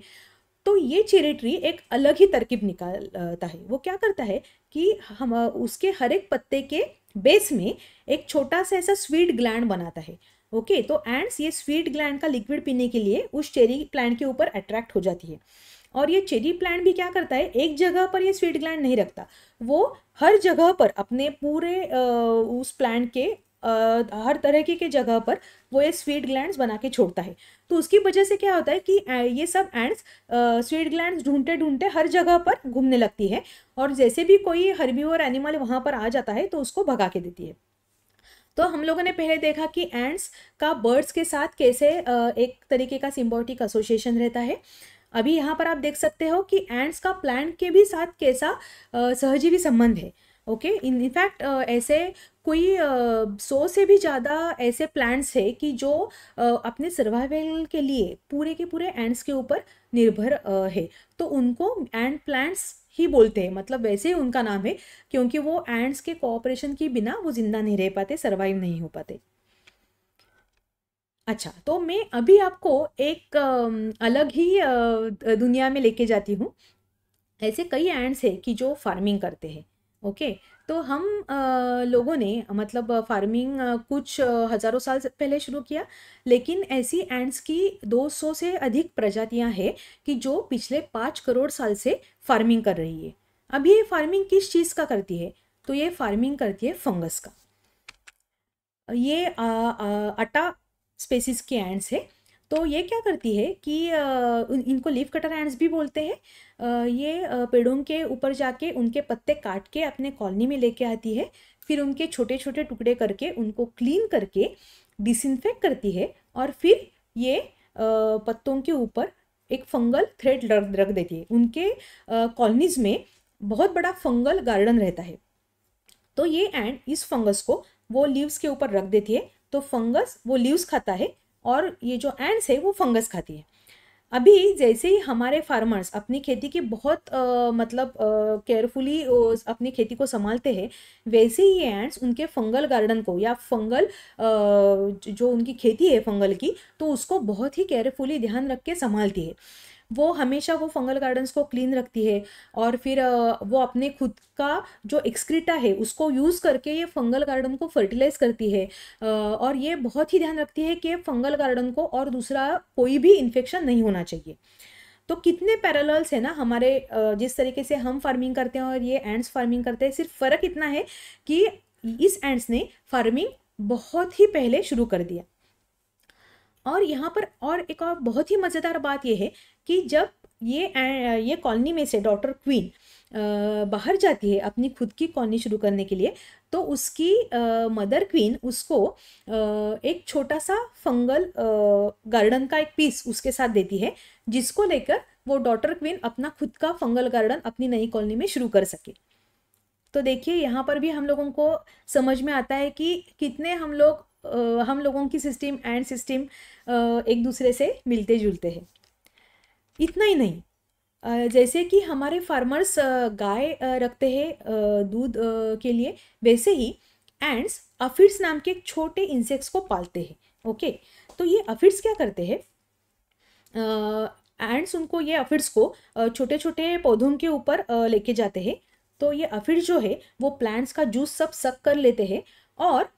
तो ये चेरी ट्री एक अलग ही तरकीब निकालता है वो क्या करता है कि हम उसके हर एक पत्ते के बेस में एक छोटा सा ऐसा स्वीट ग्लैंड बनाता है ओके तो एंड्स ये स्वीट ग्लैंड का लिक्विड पीने के लिए उस चेरी प्लांट के ऊपर अट्रैक्ट हो जाती है और ये चेरी प्लांट भी क्या करता है एक जगह पर ये स्वीट ग्लैंड नहीं रखता वो हर जगह पर अपने पूरे उस प्लांट के हर तरह की के जगह पर वो ये स्वीट ग्लैंड्स बना के छोड़ता है तो उसकी वजह से क्या होता है कि ये सब एंड्स स्वीट ग्लैंड्स ढूंढते ढूंढते हर जगह पर घूमने लगती है और जैसे भी कोई हरबी और एनिमल वहाँ पर आ जाता है तो उसको भगा के देती है तो हम लोगों ने पहले देखा कि एंड्स का बर्ड्स के साथ कैसे एक तरीके का सिम्बोटिक एसोसिएशन रहता है अभी यहाँ पर आप देख सकते हो कि एंड्स का प्लांट के भी साथ कैसा सहजीवी संबंध है ओके इनफैक्ट ऐसे कोई सौ से भी ज़्यादा ऐसे प्लांट्स है कि जो अपने सर्वाइवल के लिए पूरे के पूरे एंड्स के ऊपर निर्भर है तो उनको एंड प्लांट्स ही बोलते हैं मतलब वैसे ही उनका नाम है क्योंकि वो एंड्स के कोऑपरेशन के बिना वो जिंदा नहीं रह पाते सर्वाइव नहीं हो पाते अच्छा तो मैं अभी आपको एक अलग ही दुनिया में लेके जाती हूँ ऐसे कई एंड्स है कि जो फार्मिंग करते हैं ओके तो हम लोगों ने मतलब फार्मिंग कुछ हज़ारों साल पहले शुरू किया लेकिन ऐसी एंड्स की 200 से अधिक प्रजातियां हैं कि जो पिछले पाँच करोड़ साल से फार्मिंग कर रही है अब ये फार्मिंग किस चीज़ का करती है तो ये फार्मिंग करती है फंगस का ये अटा स्पेसिस के एंड्स है तो ये क्या करती है कि इनको लीफ कटर एंड्स भी बोलते हैं ये पेड़ों के ऊपर जाके उनके पत्ते काट के अपने कॉलोनी में लेके आती है फिर उनके छोटे छोटे टुकड़े करके उनको क्लीन करके डिसइनफेक्ट करती है और फिर ये पत्तों के ऊपर एक फंगल थ्रेड रख देती है उनके कॉलोनीज में बहुत बड़ा फंगल गार्डन रहता है तो ये एंड इस फंगस को वो लीव्स के ऊपर रख देती है तो फंगस वो लीव्स खाता है और ये जो एंड्स है वो फंगस खाती है अभी जैसे ही हमारे फार्मर्स अपनी खेती की बहुत आ, मतलब केयरफुली अपनी खेती को संभालते हैं वैसे ही ये एंड्स उनके फंगल गार्डन को या फंगल आ, जो उनकी खेती है फंगल की तो उसको बहुत ही केयरफुली ध्यान रख के संभालती है वो हमेशा वो फंगल गार्डन्स को क्लीन रखती है और फिर वो अपने खुद का जो एक्सक्रीटा है उसको यूज़ करके ये फंगल गार्डन को फर्टिलाइज करती है और ये बहुत ही ध्यान रखती है कि फंगल गार्डन को और दूसरा कोई भी इन्फेक्शन नहीं होना चाहिए तो कितने पैरेलल्स है ना हमारे जिस तरीके से हम फार्मिंग करते हैं और ये एंड्स फार्मिंग करते हैं सिर्फ फ़र्क इतना है कि इस एंड्स ने फार्मिंग बहुत ही पहले शुरू कर दिया और यहाँ पर और एक और बहुत ही मज़ेदार बात यह है कि जब ये ये कॉलोनी में से डॉटर क्वीन बाहर जाती है अपनी खुद की कॉलोनी शुरू करने के लिए तो उसकी मदर क्वीन उसको एक छोटा सा फंगल गार्डन का एक पीस उसके साथ देती है जिसको लेकर वो डॉटर क्वीन अपना खुद का फंगल गार्डन अपनी नई कॉलोनी में शुरू कर सके तो देखिए यहाँ पर भी हम लोगों को समझ में आता है कि कितने हम लोग हम लोगों की सिस्टम एंड सिस्टम एक दूसरे से मिलते जुलते हैं इतना ही नहीं जैसे कि हमारे फार्मर्स गाय रखते हैं दूध के लिए वैसे ही एंड्स अफिड्स नाम के एक छोटे इंसेक्ट्स को पालते हैं ओके तो ये अफिड्स क्या करते हैं एंड्स उनको ये अफिड्स को छोटे छोटे पौधों के ऊपर लेके जाते हैं तो ये अफिड्स जो है वो प्लांट्स का जूस सब सक कर लेते हैं और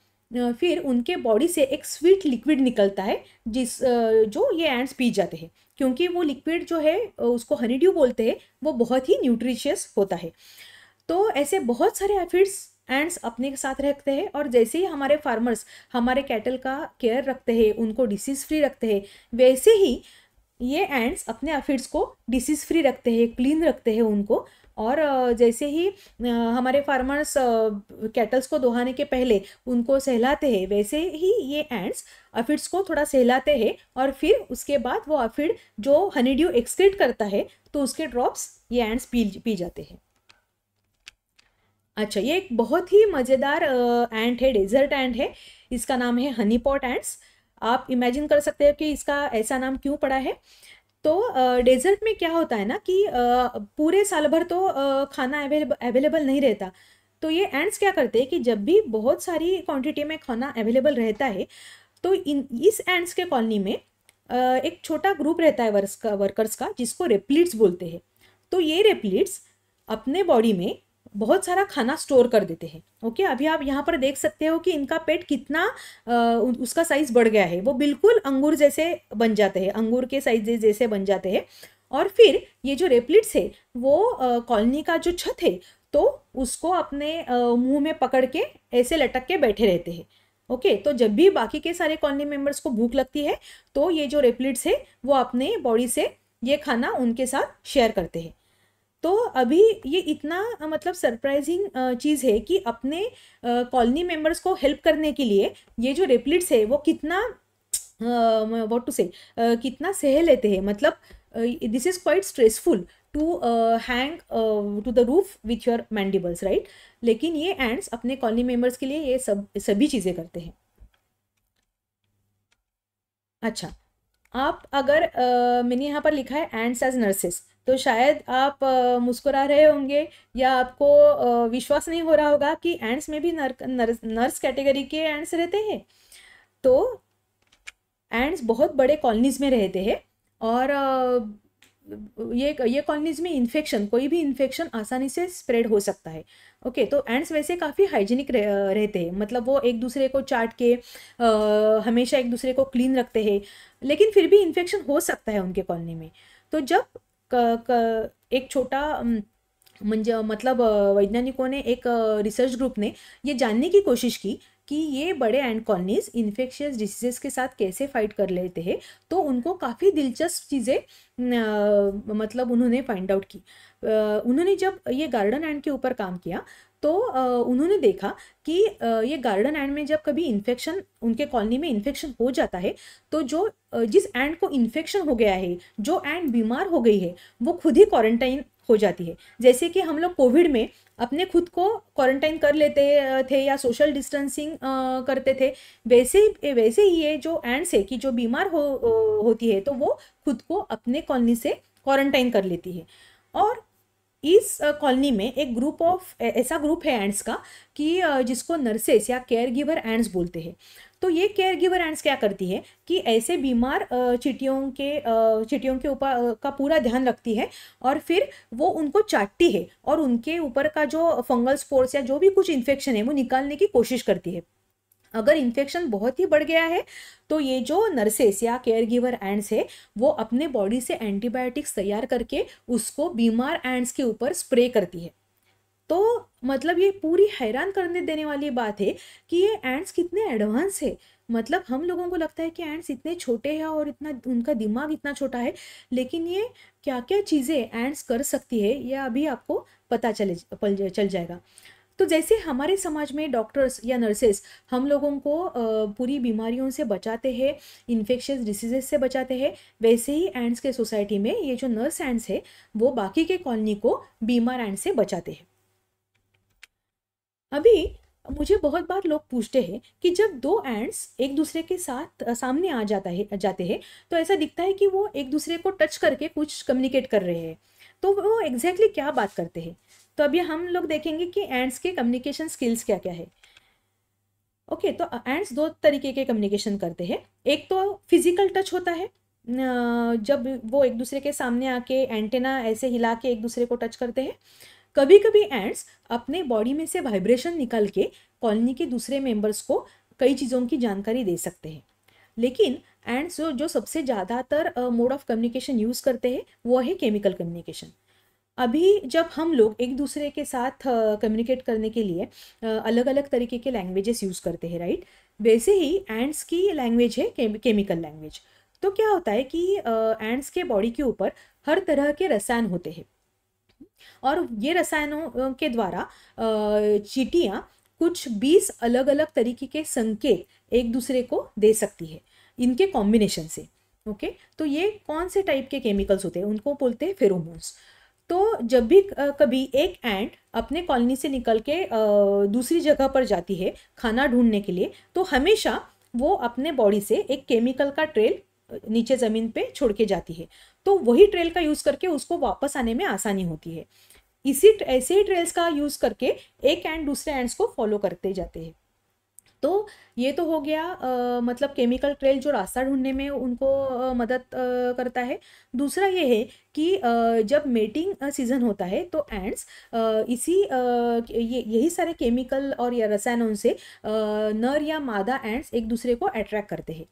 फिर उनके बॉडी से एक स्वीट लिक्विड निकलता है जिस जो ये एंड्स पी जाते हैं क्योंकि वो लिक्विड जो है उसको हनीड्यू बोलते हैं वो बहुत ही न्यूट्रिशियस होता है तो ऐसे बहुत सारे एफिड्स एंड्स अपने साथ रखते हैं और जैसे ही हमारे फार्मर्स हमारे कैटल का केयर रखते हैं उनको डिसीज़ फ्री रखते हैं वैसे ही ये एंड्स अपने एफिड्स को डिसीज़ फ्री रखते हैं क्लीन रखते हैं उनको और जैसे ही हमारे फार्मर्स कैटल्स को दोहाने के पहले उनको सहलाते हैं वैसे ही ये एंड्स अफिड्स को थोड़ा सहलाते हैं और फिर उसके बाद वो अफिड जो हनीड्यू एक्सक्रीट करता है तो उसके ड्रॉप्स ये एंड्स पी पी जाते हैं अच्छा ये एक बहुत ही मज़ेदार एंड है डेजर्ट एंड है इसका नाम है हनी पॉट एंड्स आप इमेजिन कर सकते हो कि इसका ऐसा नाम क्यों पड़ा है तो डेजर्ट में क्या होता है ना कि पूरे साल भर तो खाना अवेलेबल अवेलेबल नहीं रहता तो ये एंड्स क्या करते हैं कि जब भी बहुत सारी क्वांटिटी में खाना अवेलेबल रहता है तो इन इस एंड्स के कॉलोनी में एक छोटा ग्रुप रहता है वर्स का वर्कर्स का जिसको रेप्लीट्स बोलते हैं तो ये रेप्लीट्स अपने बॉडी में बहुत सारा खाना स्टोर कर देते हैं ओके अभी आप यहाँ पर देख सकते हो कि इनका पेट कितना उसका साइज बढ़ गया है वो बिल्कुल अंगूर जैसे बन जाते हैं अंगूर के साइज जैसे बन जाते हैं और फिर ये जो रेपलिट्स है वो कॉलोनी का जो छत है तो उसको अपने मुंह में पकड़ के ऐसे लटक के बैठे रहते हैं ओके okay, तो जब भी बाकी के सारे कॉलोनी मेम्बर्स को भूख लगती है तो ये जो रेपलिट्स है वो अपने बॉडी से ये खाना उनके साथ शेयर करते हैं तो अभी ये इतना मतलब सरप्राइजिंग चीज़ है कि अपने कॉलोनी मेंबर्स को हेल्प करने के लिए ये जो रेपलिट्स है वो कितना वॉट टू से कितना सह लेते हैं मतलब this is quite stressful to hang to the roof with your mandibles right लेकिन ये एंड्स अपने कॉलोनी मेंबर्स के लिए ये सब सभी चीज़ें करते हैं अच्छा आप अगर मैंने यहाँ पर लिखा है एंड्स एज नर्सेस तो शायद आप मुस्कुरा रहे होंगे या आपको विश्वास नहीं हो रहा होगा कि एंड्स में भी नर्क नर्स कैटेगरी के एंड्स रहते हैं तो एंड्स बहुत बड़े कॉलोनीज में रहते हैं और ये ये कॉलोनीज में इन्फेक्शन कोई भी इन्फेक्शन आसानी से स्प्रेड हो सकता है ओके okay, तो एंड्स वैसे काफ़ी हाइजीनिक रह, रहते हैं मतलब वो एक दूसरे को चाट के आ, हमेशा एक दूसरे को क्लीन रखते हैं लेकिन फिर भी इन्फेक्शन हो सकता है उनके कॉलोनी में तो जब क, क, एक छोटा मतलब वैज्ञानिकों ने एक रिसर्च ग्रुप ने ये जानने की कोशिश की कि ये बड़े एंड कॉलोनीज इन्फेक्शियस डिसीजेस के साथ कैसे फाइट कर लेते हैं तो उनको काफ़ी दिलचस्प चीज़ें मतलब उन्होंने फाइंड आउट की उन्होंने जब ये गार्डन एंड के ऊपर काम किया तो उन्होंने देखा कि ये गार्डन एंड में जब कभी इन्फेक्शन उनके कॉलोनी में इन्फेक्शन हो जाता है तो जो जिस एंड को इन्फेक्शन हो गया है जो एंड बीमार हो गई है वो खुद ही क्वारंटाइन हो जाती है जैसे कि हम लोग कोविड में अपने खुद को क्वारंटाइन कर लेते थे या सोशल डिस्टेंसिंग करते थे वैसे वैसे ही ये जो एंड्स है कि जो बीमार हो होती है तो वो खुद को अपने कॉलोनी से क्वारंटाइन कर लेती है और इस कॉलोनी में एक ग्रुप ऑफ ऐसा ग्रुप है एंड्स का कि जिसको नर्सेस या केयर गिवर एंड्स बोलते हैं तो ये केयर गिवर एंड्स क्या करती है कि ऐसे बीमार चिटियों के चिटियों के ऊपर का पूरा ध्यान रखती है और फिर वो उनको चाटती है और उनके ऊपर का जो फंगल स्पोर्स या जो भी कुछ इन्फेक्शन है वो निकालने की कोशिश करती है अगर इन्फेक्शन बहुत ही बढ़ गया है तो ये जो नर्सेस या केयर गिवर एंड्स है वो अपने बॉडी से एंटीबायोटिक्स तैयार करके उसको बीमार एंड्स के ऊपर स्प्रे करती है तो मतलब ये पूरी हैरान करने देने वाली बात है कि ये एंड्स कितने एडवांस है मतलब हम लोगों को लगता है कि एंड्स इतने छोटे हैं और इतना उनका दिमाग इतना छोटा है लेकिन ये क्या क्या चीज़ें एंड्स कर सकती है यह अभी आपको पता चले पल चल जाएगा तो जैसे हमारे समाज में डॉक्टर्स या नर्सेस हम लोगों को पूरी बीमारियों से बचाते हैं इन्फेक्शस डिसीजेस से बचाते हैं वैसे ही एंड्स के सोसाइटी में ये जो नर्स एंड्स है वो बाकी के कॉलोनी को बीमार एंड से बचाते हैं अभी मुझे बहुत बार लोग पूछते हैं कि जब दो एंड्स एक दूसरे के साथ सामने आ जाता है जाते हैं तो ऐसा दिखता है कि वो एक दूसरे को टच करके कुछ कम्युनिकेट कर रहे हैं तो वो एग्जैक्टली exactly क्या बात करते हैं तो अभी हम लोग देखेंगे कि एंड्स के कम्युनिकेशन स्किल्स क्या क्या है ओके okay, तो एंड्स दो तरीके के कम्युनिकेशन करते हैं एक तो फिजिकल टच होता है जब वो एक दूसरे के सामने आके एंटेना ऐसे हिला के एक दूसरे को टच करते हैं कभी कभी एंड्स अपने बॉडी में से वाइब्रेशन निकल के कॉलोनी के दूसरे मेंबर्स को कई चीज़ों की जानकारी दे सकते हैं लेकिन एंड्स जो जो सबसे ज़्यादातर मोड ऑफ कम्युनिकेशन यूज़ करते हैं वो है केमिकल कम्युनिकेशन अभी जब हम लोग एक दूसरे के साथ कम्युनिकेट करने के लिए अलग अलग तरीके के लैंग्वेजेस यूज़ करते हैं राइट वैसे ही एंड्स की लैंग्वेज है केमिकल लैंग्वेज तो क्या होता है कि एंड्स के बॉडी के ऊपर हर तरह के रसायन होते हैं और ये रसायनों के द्वारा चीटियाँ कुछ 20 अलग अलग तरीके के संकेत एक दूसरे को दे सकती है इनके कॉम्बिनेशन से ओके तो ये कौन से टाइप के केमिकल्स होते हैं उनको बोलते हैं फेरोमोन्स तो जब भी कभी एक एंड अपने कॉलोनी से निकल के दूसरी जगह पर जाती है खाना ढूंढने के लिए तो हमेशा वो अपने बॉडी से एक केमिकल का ट्रेल नीचे ज़मीन पे छोड़ के जाती है तो वही ट्रेल का यूज़ करके उसको वापस आने में आसानी होती है इसी ऐसे ही ट्रेल्स का यूज़ करके एक एंड दूसरे एंड्स को फॉलो करते जाते हैं तो ये तो हो गया आ, मतलब केमिकल ट्रेल जो रास्ता ढूंढने में उनको आ, मदद आ, करता है दूसरा ये है कि जब मेटिंग सीजन होता है तो एंड्स इसी ये यही सारे केमिकल और या रसायनों से नर या मादा एंड्स एक दूसरे को अट्रैक्ट करते हैं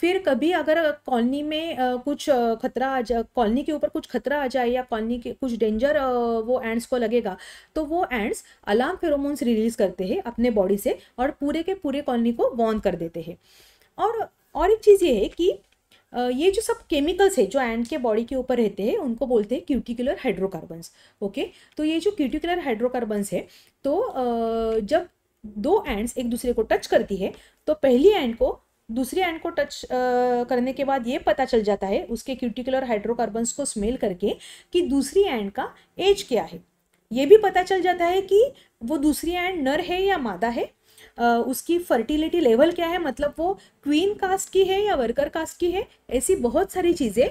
फिर कभी अगर कॉलोनी में कुछ खतरा आ जाए कॉलोनी के ऊपर कुछ खतरा आ जाए या कॉलोनी के कुछ डेंजर वो एंड्स को लगेगा तो वो एंड्स अलार्म फेरोमोन्स रिलीज करते हैं अपने बॉडी से और पूरे के पूरे कॉलोनी को वॉर्न कर देते हैं और और एक चीज़ ये है कि ये जो सब केमिकल्स है जो एंड के बॉडी के ऊपर रहते हैं उनको बोलते हैं क्यूटिकुलर हाइड्रोकार्बन्स ओके तो ये जो क्यूटिकुलर हाइड्रोकार्बन्स है तो जब दो एंड्स एक दूसरे को टच करती है तो पहली एंड को दूसरे एंड को टच करने के बाद ये पता चल जाता है उसके क्यूटिकुलर हाइड्रोकार्बन्स को स्मेल करके कि दूसरी एंड का एज क्या है ये भी पता चल जाता है कि वो दूसरी एंड नर है या मादा है उसकी फर्टिलिटी लेवल क्या है मतलब वो क्वीन कास्ट की है या वर्कर कास्ट की है ऐसी बहुत सारी चीज़ें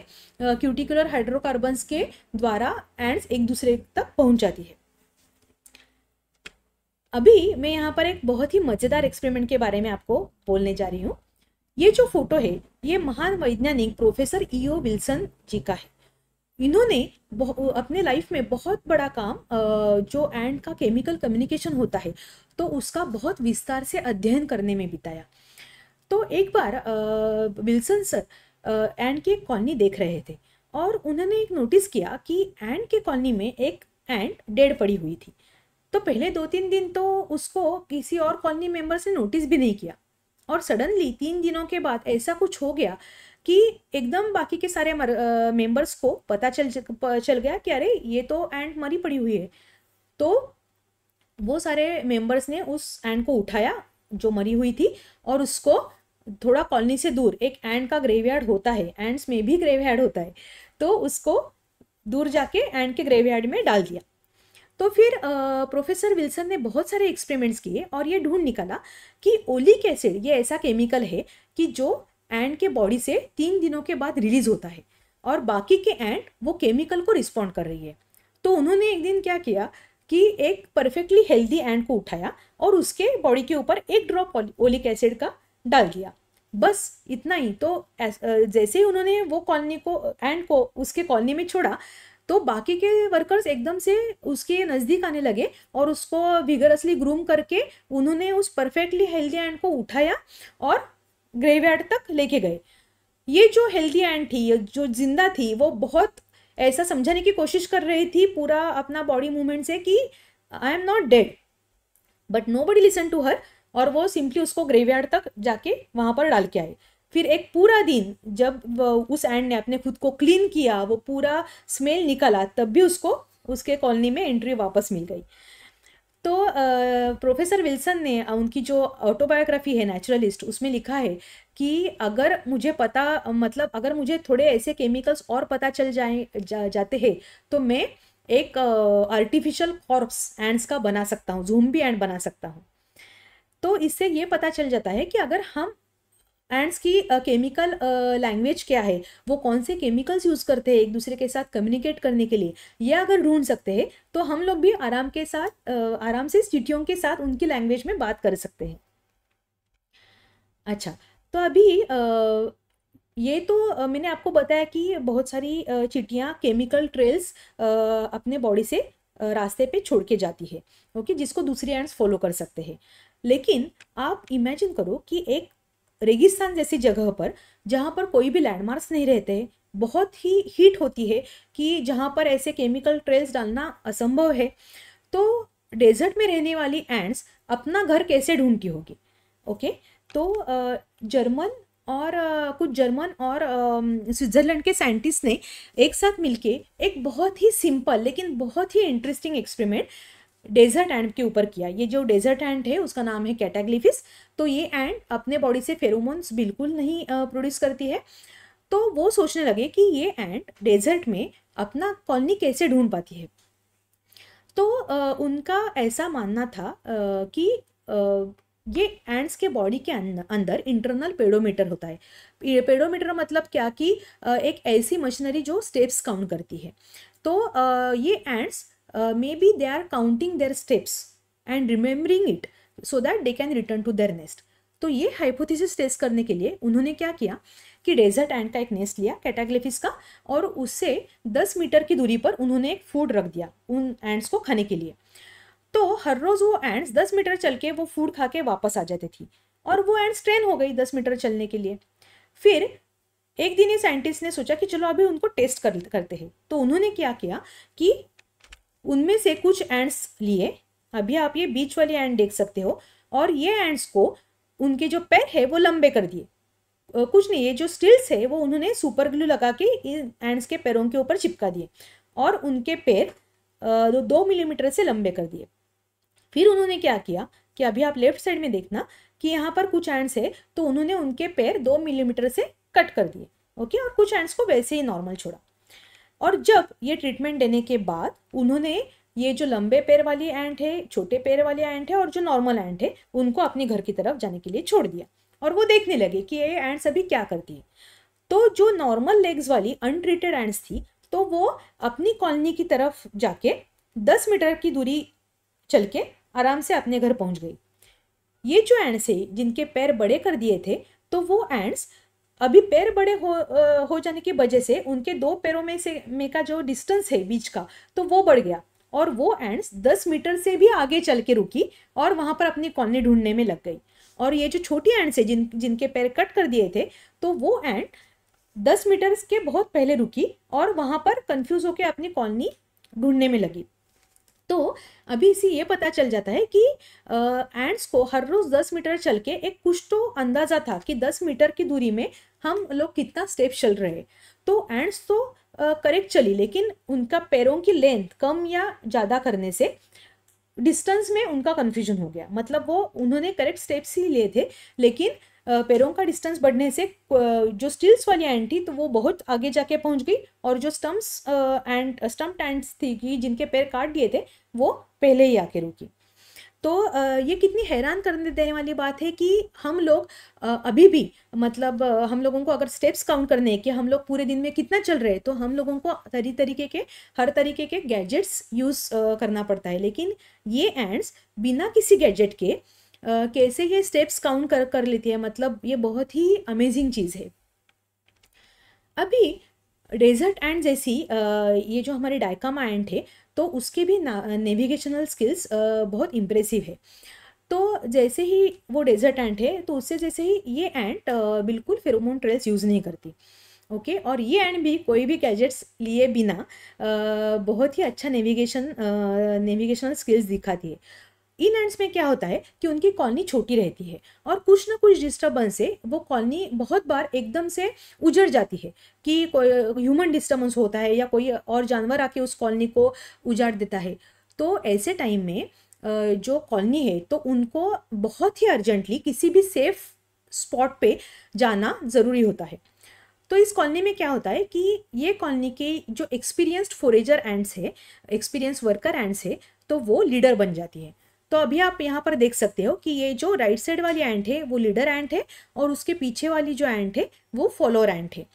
क्यूटिकुलर हाइड्रोकार्बन्स के द्वारा एंड्स एक दूसरे तक पहुंच जाती है अभी मैं यहाँ पर एक बहुत ही मज़ेदार एक्सपेरिमेंट के बारे में आपको बोलने जा रही हूँ ये जो फोटो है ये महान वैज्ञानिक प्रोफेसर ई ओ विल्सन जी का है इन्होंने अपने लाइफ में बहुत बड़ा काम जो एंड का केमिकल कम्युनिकेशन होता है तो उसका बहुत विस्तार से अध्ययन करने में बिताया तो एक बार विल्सन सर एंड की एक कॉलोनी देख रहे थे और उन्होंने एक नोटिस किया कि एंड के कॉलोनी में एक एंड डेड पड़ी हुई थी तो पहले दो तीन दिन तो उसको किसी और कॉलोनी मेंबर्स ने नोटिस भी नहीं किया और सडनली तीन दिनों के बाद ऐसा कुछ हो गया कि एकदम बाकी के सारे मेंबर्स को पता चल चल गया कि अरे ये तो एंड मरी पड़ी हुई है तो वो सारे मेंबर्स ने उस एंड को उठाया जो मरी हुई थी और उसको थोड़ा कॉलोनी से दूर एक एंड का ग्रेवयार्ड होता है एंड्स में भी ग्रेवयार्ड होता है तो उसको दूर जाके एंड के ग्रेवयार्ड में डाल दिया तो फिर प्रोफेसर विल्सन ने बहुत सारे एक्सपेरिमेंट्स किए और ये ढूंढ निकाला कि ओलिक एसिड ये ऐसा केमिकल है कि जो एंड के बॉडी से तीन दिनों के बाद रिलीज होता है और बाकी के एंड वो केमिकल को रिस्पॉन्ड कर रही है तो उन्होंने एक दिन क्या किया कि एक परफेक्टली हेल्दी एंड को उठाया और उसके बॉडी के ऊपर एक ड्रॉप ओलिक एसिड का डाल दिया बस इतना ही तो जैसे ही उन्होंने वो कॉलोनी को एंड को उसके कॉलोनी में छोड़ा तो बाकी के वर्कर्स एकदम से उसके नज़दीक आने लगे और उसको विगरसली ग्रूम करके उन्होंने उस परफेक्टली हेल्दी एंड को उठाया और ग्रेवयार्ड तक लेके गए ये जो हेल्दी एंड थी जो जिंदा थी वो बहुत ऐसा समझाने की कोशिश कर रही थी पूरा अपना बॉडी मूवमेंट से कि I am not dead but nobody listen to her और वो सिंपली उसको ग्रेवयार्ड तक जाके वहाँ पर डाल के आए फिर एक पूरा दिन जब उस एंड ने अपने खुद को क्लीन किया वो पूरा स्मेल निकला तब भी उसको उसके कॉलोनी में एंट्री वापस मिल गई तो प्रोफेसर विल्सन ने उनकी जो ऑटोबायोग्राफी है नेचुरलिस्ट उसमें लिखा है कि अगर मुझे पता मतलब अगर मुझे थोड़े ऐसे केमिकल्स और पता चल जाए जा, जाते हैं तो मैं एक आर्टिफिशियल कॉर्प्स एंड्स का बना सकता हूँ जूम्बी एंड बना सकता हूँ तो इससे ये पता चल जाता है कि अगर हम एंड्स की केमिकल लैंग्वेज क्या है वो कौन से केमिकल्स यूज़ करते हैं एक दूसरे के साथ कम्युनिकेट करने के लिए या अगर ढूंढ सकते हैं तो हम लोग भी आराम के साथ uh, आराम से चिटियों के साथ उनकी लैंग्वेज में बात कर सकते हैं अच्छा तो अभी आ, ये तो मैंने आपको बताया कि बहुत सारी चिटियाँ केमिकल ट्रेल्स अपने बॉडी से रास्ते पे छोड़ के जाती है ओके जिसको दूसरे एंड्स फॉलो कर सकते हैं लेकिन आप इमेजिन करो कि एक रेगिस्तान जैसी जगह पर जहाँ पर कोई भी लैंडमार्क्स नहीं रहते बहुत ही हीट होती है कि जहाँ पर ऐसे केमिकल ट्रेल्स डालना असंभव है तो डेजर्ट में रहने वाली एंड्स अपना घर कैसे ढूंढती होगी ओके okay? तो जर्मन और कुछ जर्मन और स्विट्ज़रलैंड के साइंटिस्ट ने एक साथ मिलके एक बहुत ही सिंपल लेकिन बहुत ही इंटरेस्टिंग एक्सपेरिमेंट डेजर्ट एंड के ऊपर किया ये जो डेजर्ट एंड है उसका नाम है कैटाग्लिफिस तो ये एंड अपने बॉडी से फेरोमोन्स बिल्कुल नहीं प्रोड्यूस करती है तो वो सोचने लगे कि ये एंड डेजर्ट में अपना कॉलोनी कैसे ढूंढ पाती है तो उनका ऐसा मानना था कि ये एंड्स के बॉडी के अंदर इंटरनल पेडोमीटर होता है पेडोमीटर मतलब क्या कि एक ऐसी मशीनरी जो स्टेप्स काउंट करती है तो ये ants maybe they are counting their steps and remembering it so that they can return to their nest तो ये हाइपोथेसिस टेस्ट करने के लिए उन्होंने क्या किया कि डेजर्ट एंड का एक नेस्ट लिया कैटाग्लेफिस का और उससे 10 मीटर की दूरी पर उन्होंने एक फूड रख दिया उन एंड्स को खाने के लिए तो हर रोज वो एंड्स दस मीटर चल के वो फूड खा के वापस आ जाती थी और वो एंड्स ट्रेन हो गई दस मीटर चलने के लिए फिर एक दिन ये साइंटिस्ट ने सोचा कि चलो अभी उनको टेस्ट कर करते हैं तो उन्होंने क्या किया कि उनमें से कुछ एंड्स लिए अभी आप ये बीच वाली एंड देख सकते हो और ये एंड्स को उनके जो पैर है वो लंबे कर दिए कुछ नहीं ये जो स्टिल्स है वो उन्होंने सुपर ग्लू लगा के इन एंड्स के पैरों के ऊपर चिपका दिए और उनके पैर दो मिलीमीटर से लंबे कर दिए फिर उन्होंने क्या किया कि अभी आप लेफ्ट साइड में देखना कि यहाँ पर कुछ एंड्स है तो उन्होंने उनके पैर दो मिलीमीटर से कट कर दिए ओके और कुछ एंड्स को वैसे ही नॉर्मल छोड़ा और जब ये ट्रीटमेंट देने के बाद उन्होंने ये जो लंबे पैर वाली एंट है छोटे पैर वाली एंट है और जो नॉर्मल एंट है उनको अपने घर की तरफ जाने के लिए छोड़ दिया और वो देखने लगे कि ये एंट्स अभी क्या करती है तो जो नॉर्मल लेग्स वाली अनट्रीटेड एंट्स थी तो वो अपनी कॉलोनी की तरफ जाके दस मीटर की दूरी चल के आराम से अपने घर पहुंच गई ये जो एंड्स है जिनके पैर बड़े कर दिए थे तो वो एंड्स अभी पैर बड़े हो हो जाने की वजह से उनके दो पैरों में से में का जो डिस्टेंस है बीच का तो वो बढ़ गया और वो एंड्स दस मीटर से भी आगे चल के रुकी और वहाँ पर अपनी कॉलोनी ढूंढने में लग गई और ये जो छोटी एंड्स है जिन जिनके पैर कट कर दिए थे तो वो एंड दस मीटर्स के बहुत पहले रुकी और वहाँ पर कन्फ्यूज होकर अपनी कॉलोनी ढूंढने में लगी तो अभी इसी ये पता चल जाता है कि एंड्स को हर रोज दस मीटर चल के एक कुछ तो अंदाजा था कि दस मीटर की दूरी में हम लोग कितना स्टेप चल रहे तो एंड्स तो करेक्ट चली लेकिन उनका पैरों की लेंथ कम या ज़्यादा करने से डिस्टेंस में उनका कन्फ्यूजन हो गया मतलब वो उन्होंने करेक्ट स्टेप्स ही लिए थे लेकिन पैरों का डिस्टेंस बढ़ने से जो स्टिल्स वाली एंड थी तो वो बहुत आगे जाके पहुंच गई और जो स्टम्प्स एंड स्टम्प एंड्स थी कि जिनके पैर काट दिए थे वो पहले ही आके रुकी तो ये कितनी हैरान करने देने वाली बात है कि हम लोग अभी भी मतलब हम लोगों को अगर स्टेप्स काउंट करने हैं कि हम लोग पूरे दिन में कितना चल रहे हैं तो हम लोगों को तरी तरीके के हर तरीके के गैजेट्स यूज़ करना पड़ता है लेकिन ये एंड्स बिना किसी गैजेट के कैसे ये स्टेप्स काउंट कर कर लेती है मतलब ये बहुत ही अमेजिंग चीज़ है अभी डेजर्ट एंड जैसी ये जो हमारे डायकाम एंड है तो उसके भी नेविगेशनल स्किल्स बहुत इम्प्रेसिव है तो जैसे ही वो डेजर्ट एंट है तो उससे जैसे ही ये एंट बिल्कुल फेरोमोन ट्रेल्स यूज़ नहीं करती ओके और ये एंड भी कोई भी गैजेट्स लिए बिना बहुत ही अच्छा नेविगेशन नेविगेशनल स्किल्स दिखाती है इन एंड्स में क्या होता है कि उनकी कॉलोनी छोटी रहती है और कुछ ना कुछ डिस्टर्बेंस से वो कॉलोनी बहुत बार एकदम से उजड़ जाती है कि कोई ह्यूमन uh, डिस्टर्बेंस होता है या कोई और जानवर आके उस कॉलोनी को उजाड़ देता है तो ऐसे टाइम में uh, जो कॉलोनी है तो उनको बहुत ही अर्जेंटली किसी भी सेफ स्पॉट पे जाना ज़रूरी होता है तो इस कॉलोनी में क्या होता है कि ये कॉलोनी के जो एक्सपीरियंस्ड फोरेजर एंड्स है एक्सपीरियंस वर्कर एंड्स है तो वो लीडर बन जाती है तो अभी आप यहाँ पर देख सकते हो कि ये जो राइट साइड वाली एंट है वो लीडर एंट है और उसके पीछे वाली जो एंट है वो फॉलोअर एंट है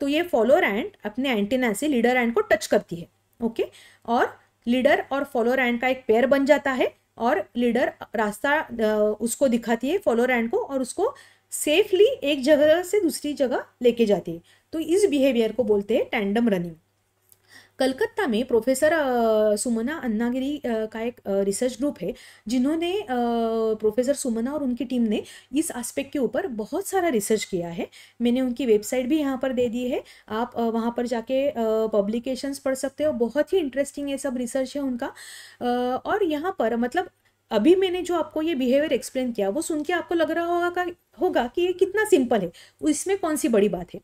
तो ये फॉलोअर एंट अपने एंटेना से लीडर एंट को टच करती है ओके और लीडर और फॉलोअर एंट का एक पेयर बन जाता है और लीडर रास्ता उसको दिखाती है फॉलोअर एंड को और उसको सेफली एक जगह से दूसरी जगह लेके जाती है तो इस बिहेवियर को बोलते हैं टैंडम रनिंग कलकत्ता में प्रोफेसर सुमना अन्नागिरी का एक रिसर्च ग्रुप है जिन्होंने प्रोफेसर सुमना और उनकी टीम ने इस एस्पेक्ट के ऊपर बहुत सारा रिसर्च किया है मैंने उनकी वेबसाइट भी यहाँ पर दे दी है आप वहाँ पर जाके पब्लिकेशंस पढ़ सकते हो बहुत ही इंटरेस्टिंग ये सब रिसर्च है उनका और यहाँ पर मतलब अभी मैंने जो आपको ये बिहेवियर एक्सप्लेन किया वो सुन के आपको लग रहा होगा का होगा कि ये कितना सिंपल है इसमें कौन सी बड़ी बात है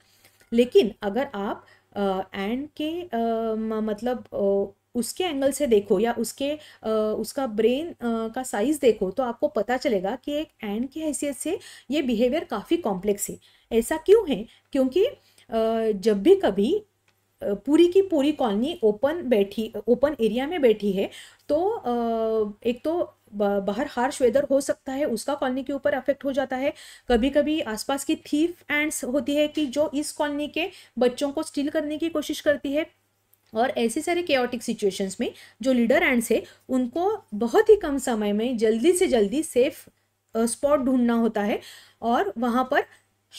लेकिन अगर आप एंड के uh, मतलब uh, उसके एंगल से देखो या उसके uh, उसका ब्रेन का साइज़ देखो तो आपको पता चलेगा कि एक एंड की हैसियत से ये बिहेवियर काफ़ी कॉम्प्लेक्स है ऐसा क्यों है क्योंकि जब भी कभी पूरी की पूरी कॉलोनी ओपन बैठी ओपन एरिया में बैठी है तो एक तो बाहर हार्श वेदर हो सकता है उसका कॉलोनी के ऊपर अफेक्ट हो जाता है कभी कभी आसपास की थीफ एंड्स होती है कि जो इस कॉलोनी के बच्चों को स्टील करने की कोशिश करती है और ऐसे सारे केयटिक सिचुएशंस में जो लीडर एंड्स है उनको बहुत ही कम समय में जल्दी से जल्दी सेफ स्पॉट ढूंढना होता है और वहाँ पर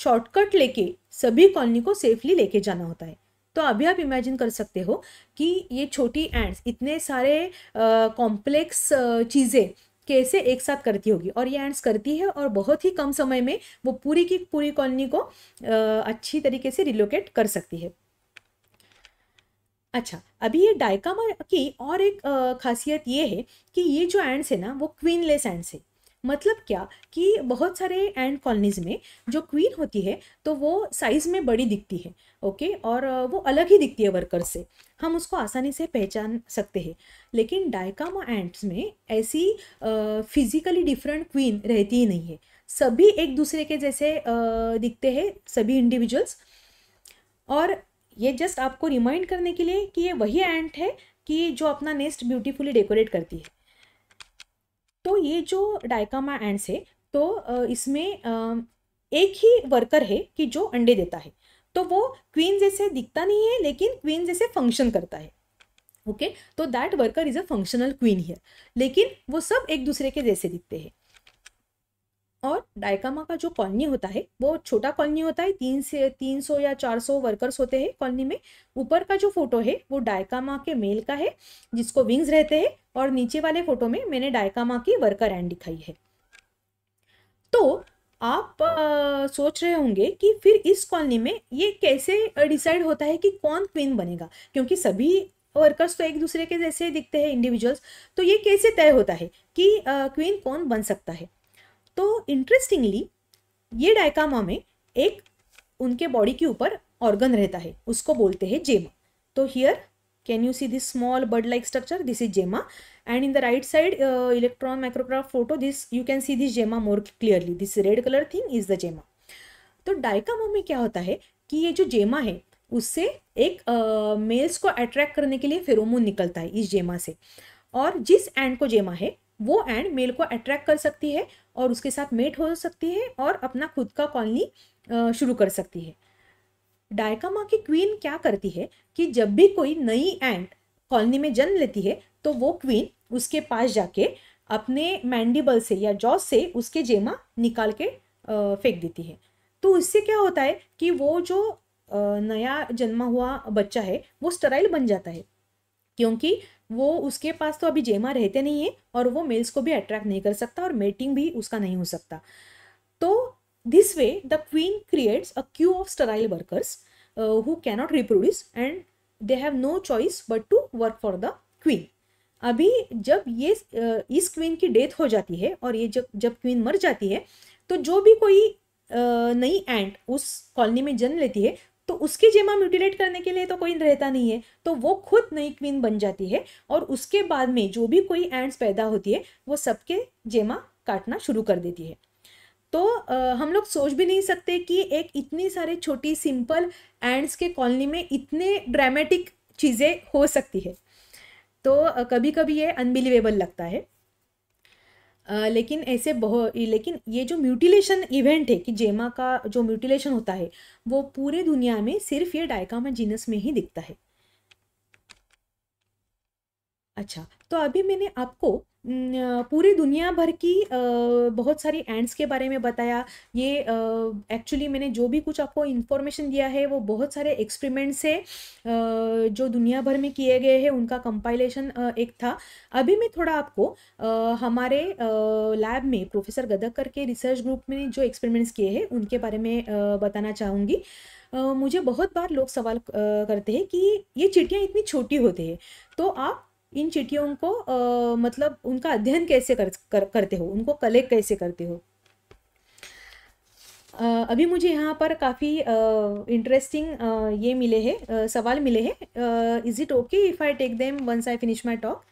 शॉर्टकट लेके सभी कॉलोनी को सेफली लेके जाना होता है तो अभी आप इमेजिन कर सकते हो कि ये छोटी एंड्स इतने सारे कॉम्प्लेक्स चीज़ें कैसे एक साथ करती होगी और ये एंड्स करती है और बहुत ही कम समय में वो पूरी की पूरी कॉलोनी को आ, अच्छी तरीके से रिलोकेट कर सकती है अच्छा अभी ये डायकामा की और एक आ, खासियत ये है कि ये जो एंड्स है ना वो क्वीनलेस एंड्स है मतलब क्या कि बहुत सारे एंड कॉलोनीज में जो क्वीन होती है तो वो साइज़ में बड़ी दिखती है ओके और वो अलग ही दिखती है वर्कर से हम उसको आसानी से पहचान सकते हैं लेकिन डायकामा एंट्स में ऐसी फिजिकली डिफरेंट क्वीन रहती ही नहीं है सभी एक दूसरे के जैसे दिखते हैं सभी इंडिविजुअल्स और ये जस्ट आपको रिमाइंड करने के लिए कि ये वही एंट है कि जो अपना नेस्ट ब्यूटीफुली डेकोरेट करती है तो ये जो डायकामा एंट्स है तो इसमें एक ही वर्कर है कि जो अंडे देता है तो वो क्वीन जैसे दिखता नहीं है लेकिन क्वीन जैसे फंक्शन करता है ओके okay? तो that worker is a functional queen here लेकिन वो सब एक दूसरे के जैसे दिखते हैं और डायकामा का जो कॉलोनी होता है वो छोटा कॉलोनी होता है तीन से तीन सौ या चार सौ वर्कर्स होते हैं कॉलोनी में ऊपर का जो फोटो है वो डायकामा के मेल का है जिसको विंग्स रहते हैं और नीचे वाले फोटो में मैंने डायकामा की वर्कर एंड दिखाई है तो आप आ, सोच रहे होंगे कि फिर इस कॉलोनी में ये कैसे डिसाइड होता है कि कौन क्वीन बनेगा क्योंकि सभी वर्कर्स तो एक दूसरे के जैसे दिखते हैं इंडिविजुअल्स तो ये कैसे तय होता है कि क्वीन कौन बन सकता है तो इंटरेस्टिंगली ये डायकामा में एक उनके बॉडी के ऊपर ऑर्गन रहता है उसको बोलते हैं जेमा तो here can you see this small bud like structure this is gemma and in the right side uh, electron micrograph photo this you can see this gemma more clearly this red color thing is the gemma तो डाइकामा में क्या होता है कि ये जो जेमा है उससे एक मेल्स uh, को अट्रैक्ट करने के लिए फेरोमोन निकलता है इस जेमा से और जिस एंड को जेमा है वो एंड मेल को अट्रैक्ट कर सकती है और उसके साथ मेट हो सकती है और अपना खुद का कॉलोनी शुरू कर सकती है डायकामा की क्वीन क्या करती है कि जब भी कोई नई एंट कॉलोनी में जन्म लेती है तो वो क्वीन उसके पास जाके अपने मैंडिबल से या जॉस से उसके जेमा निकाल के फेंक देती है तो इससे क्या होता है कि वो जो नया जन्मा हुआ बच्चा है वो स्टराइल बन जाता है क्योंकि वो उसके पास तो अभी जेमा रहते नहीं है और वो मेल्स को भी अट्रैक्ट नहीं कर सकता और मेटिंग भी उसका नहीं हो सकता तो This way, the queen creates a queue of sterile workers uh, who cannot reproduce and they have no choice but to work for the queen. अभी जब ये uh, इस क्वीन की डेथ हो जाती है और ये जब जब क्वीन मर जाती है तो जो भी कोई uh, नई एंट उस कॉलोनी में जन्म लेती है तो उसकी जेमा म्यूटिलेट करने के लिए तो कोई रहता नहीं है तो वो खुद नई क्वीन बन जाती है और उसके बाद में जो भी कोई एंट्स पैदा होती है वो सबके जेमा काटना शुरू कर देती है तो आ, हम लोग सोच भी नहीं सकते कि एक इतनी सारे छोटी सिंपल एंड्स के कॉलोनी में इतने ड्रामेटिक चीज़ें हो सकती है तो आ, कभी कभी ये अनबिलीवेबल लगता है आ, लेकिन ऐसे बहुत लेकिन ये जो म्यूटिलेशन इवेंट है कि जेमा का जो म्यूटिलेशन होता है वो पूरे दुनिया में सिर्फ ये डायकामा जीनस में ही दिखता है अच्छा तो अभी मैंने आपको पूरी दुनिया भर की बहुत सारी एंड्स के बारे में बताया ये एक्चुअली मैंने जो भी कुछ आपको इन्फॉर्मेशन दिया है वो बहुत सारे एक्सपेरिमेंट्स है जो दुनिया भर में किए गए हैं उनका कंपाइलेशन एक था अभी मैं थोड़ा आपको हमारे लैब में प्रोफेसर गदक्कर के रिसर्च ग्रुप में जो एक्सपेरिमेंट्स किए हैं उनके बारे में बताना चाहूँगी मुझे बहुत बार लोग सवाल करते हैं कि ये चिटियाँ इतनी छोटी होती है तो आप इन चिट्ठियों को आ, मतलब उनका अध्ययन कैसे कर, कर, करते हो उनको कलेक्ट कैसे करते हो आ, अभी मुझे यहाँ पर काफ़ी इंटरेस्टिंग ये मिले हैं सवाल मिले हैं is it okay if I take them once I finish my talk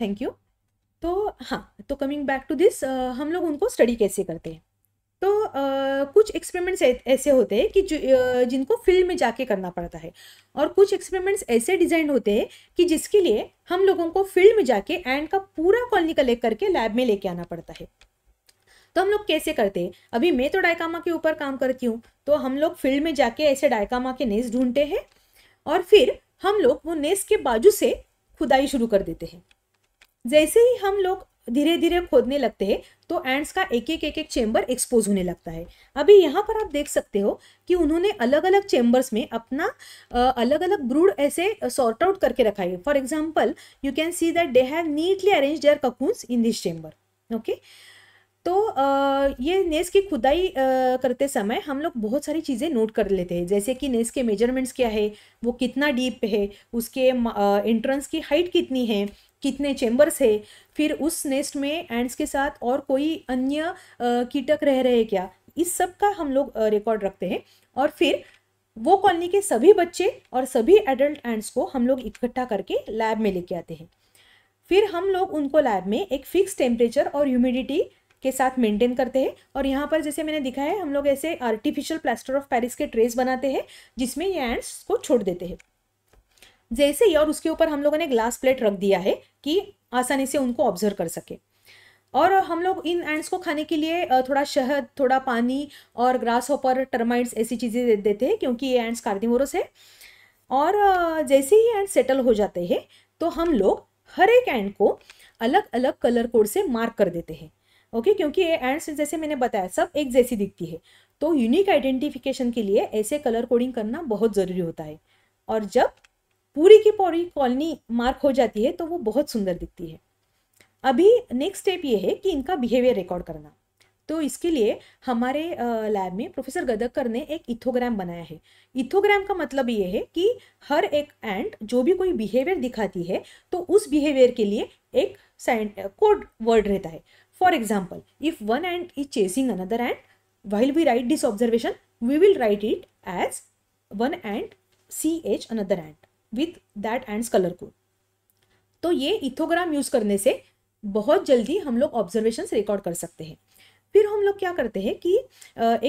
thank you तो हाँ तो कमिंग बैक टू दिस हम लोग उनको स्टडी कैसे करते हैं तो आ, कुछ एक्सपेरिमेंट्स ऐसे होते हैं कि जो जिनको फील्ड में जाके करना पड़ता है और कुछ एक्सपेरिमेंट्स ऐसे डिजाइन होते हैं कि जिसके लिए हम लोगों को फील्ड में जाके एंड का पूरा कॉलोनी कलेक्ट करके लैब में लेके आना पड़ता है तो हम लोग कैसे करते हैं अभी मैं तो डायकामा के ऊपर काम करती हूँ तो हम लोग फील्ड में जाके ऐसे डायकामा के नेस ढूंढते हैं और फिर हम लोग वो नेस के बाजू से खुदाई शुरू कर देते हैं जैसे ही हम लोग धीरे धीरे खोदने लगते हैं तो एंड्स का एक एक एक एक चेंबर एक्सपोज होने लगता है अभी यहाँ पर आप देख सकते हो कि उन्होंने अलग अलग चेंबर्स में अपना अलग अलग ब्रूड ऐसे सॉर्ट आउट करके रखा है for example you can see that they have neatly arrange their cocoons in this chamber okay तो ये नेस की खुदाई करते समय हम लोग बहुत सारी चीज़ें नोट कर लेते हैं जैसे कि नेस के मेजरमेंट्स क्या है वो कितना डीप है उसके एंट्रेंस की हाइट कितनी है कितने चेम्बर्स है फिर उस नेस्ट में एंड्स के साथ और कोई अन्य कीटक रह रहे क्या इस सब का हम लोग रिकॉर्ड रखते हैं और फिर वो कॉलोनी के सभी बच्चे और सभी एडल्ट एंड्स को हम लोग इकट्ठा करके लैब में लेके आते हैं फिर हम लोग उनको लैब में एक फिक्स टेम्परेचर और ह्यूमिडिटी के साथ मेंटेन करते हैं और यहाँ पर जैसे मैंने दिखाया है हम लोग ऐसे आर्टिफिशियल प्लास्टर ऑफ पेरिस के ट्रेस बनाते हैं जिसमें ये एंड्स को छोड़ देते हैं जैसे ही और उसके ऊपर हम लोगों ने ग्लास प्लेट रख दिया है कि आसानी से उनको ऑब्जर्व कर सके और हम लोग इन एंड्स को खाने के लिए थोड़ा शहद थोड़ा पानी और ग्रास होपर टर्माइट्स ऐसी चीज़ें देते हैं क्योंकि ये एंड्स कार्दिमोरस है और जैसे ही एंड सेटल हो जाते हैं तो हम लोग हर एक एंड को अलग अलग कलर कोड से मार्क कर देते हैं ओके क्योंकि ये एंड्स जैसे मैंने बताया सब एक जैसी दिखती है तो यूनिक आइडेंटिफिकेशन के लिए ऐसे कलर कोडिंग करना बहुत ज़रूरी होता है और जब पूरी की पूरी कॉलोनी मार्क हो जाती है तो वो बहुत सुंदर दिखती है अभी नेक्स्ट स्टेप ये है कि इनका बिहेवियर रिकॉर्ड करना तो इसके लिए हमारे लैब में प्रोफेसर गदक्कर ने एक इथोग्राम बनाया है इथोग्राम का मतलब ये है कि हर एक एंट जो भी कोई बिहेवियर दिखाती है तो उस बिहेवियर के लिए एक कोड वर्ड रहता है for example if one ant is chasing another ant we write this observation we will write it as one ant C H another ant with that ant colour code तो ये इथोग्राम use करने से बहुत जल्दी हम लोग ऑब्जर्वेशंस रिकॉर्ड कर सकते हैं फिर हम लोग क्या करते हैं कि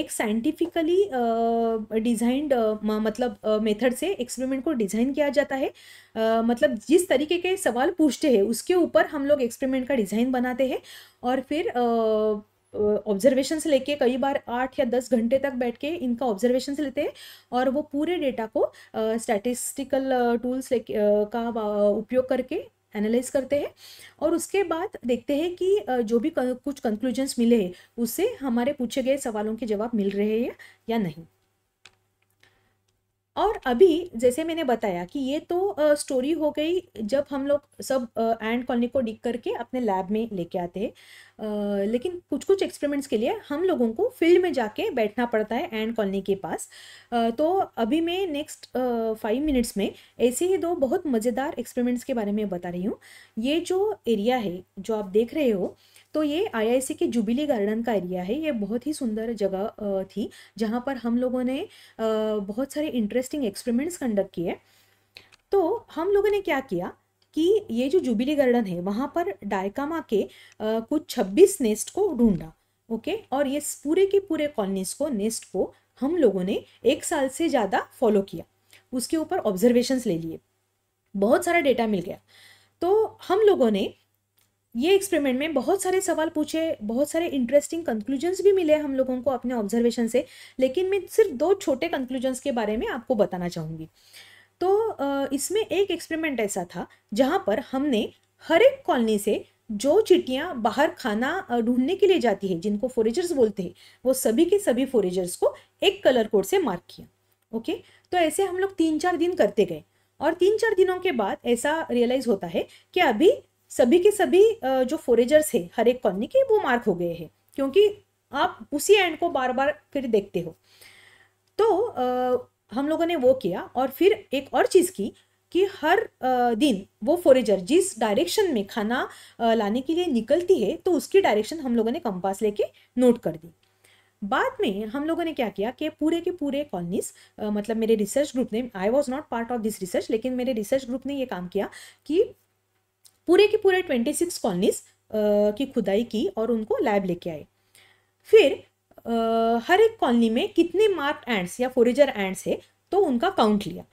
एक साइंटिफिकली डिज़ाइंड मतलब मेथड से एक्सपेरिमेंट को डिज़ाइन किया जाता है मतलब जिस तरीके के सवाल पूछते हैं उसके ऊपर हम लोग एक्सपेरिमेंट का डिज़ाइन बनाते हैं और फिर ऑब्जर्वेशन से लेके कई बार आठ या दस घंटे तक बैठ के इनका ऑब्जर्वेशन से लेते हैं और वो पूरे डेटा को स्टैटिस्टिकल टूल्स लेके का उपयोग करके एनालाइज करते हैं और उसके बाद देखते हैं कि जो भी कुछ कंक्लूजन्स मिले हैं उससे हमारे पूछे गए सवालों के जवाब मिल रहे हैं या नहीं और अभी जैसे मैंने बताया कि ये तो आ, स्टोरी हो गई जब हम लोग सब एंड कॉलोनी को डिक करके अपने लैब में लेके आते हैं लेकिन कुछ कुछ एक्सपेरिमेंट्स के लिए हम लोगों को फील्ड में जाके बैठना पड़ता है एंड कॉलोनी के पास आ, तो अभी मैं नेक्स्ट फाइव मिनट्स में ऐसे ही दो बहुत मज़ेदार एक्सपेरिमेंट्स के बारे में बता रही हूँ ये जो एरिया है जो आप देख रहे हो तो ये आईआईसी के जुबिली गार्डन का एरिया है ये बहुत ही सुंदर जगह थी जहाँ पर हम लोगों ने बहुत सारे इंटरेस्टिंग एक्सपेरिमेंट्स कंडक्ट किए तो हम लोगों ने क्या किया कि ये जो जुबिली गार्डन है वहाँ पर डायकामा के कुछ छब्बीस नेस्ट को ढूंढा ओके और ये पूरे के पूरे कॉलोनीज को नेस्ट को हम लोगों ने एक साल से ज़्यादा फॉलो किया उसके ऊपर ऑब्जर्वेशंस ले लिए बहुत सारा डेटा मिल गया तो हम लोगों ने ये एक्सपेरिमेंट में बहुत सारे सवाल पूछे बहुत सारे इंटरेस्टिंग कंक्लूजन्स भी मिले हम लोगों को अपने ऑब्जर्वेशन से लेकिन मैं सिर्फ दो छोटे कंक्लूजन्स के बारे में आपको बताना चाहूँगी तो इसमें एक एक्सपेरिमेंट ऐसा था जहाँ पर हमने हर एक कॉलोनी से जो चिटियाँ बाहर खाना ढूंढने के लिए जाती है जिनको फोरेजर्स बोलते हैं वो सभी के सभी फोरेजर्स को एक कलर कोड से मार्क किया ओके तो ऐसे हम लोग तीन चार दिन करते गए और तीन चार दिनों के बाद ऐसा रियलाइज होता है कि अभी सभी के सभी जो फोरेजर्स है हर एक कॉलोनी के वो मार्क हो गए हैं क्योंकि आप उसी एंड को बार बार फिर देखते हो तो हम लोगों ने वो किया और फिर एक और चीज़ की कि हर दिन वो फोरेजर जिस डायरेक्शन में खाना लाने के लिए निकलती है तो उसकी डायरेक्शन हम लोगों ने कंपास लेके नोट कर दी बाद में हम लोगों ने क्या किया कि पूरे के पूरे कॉलोनीज मतलब मेरे रिसर्च ग्रुप ने I was not part of this research लेकिन मेरे रिसर्च ग्रुप ने ये काम किया कि पूरे के पूरे ट्वेंटी सिक्स कॉलोनीज की खुदाई की और उनको लैब लेके आए फिर आ, हर एक कॉलोनी में कितने मार्क एंड्स या फोरेजर एंड्स है तो उनका काउंट लिया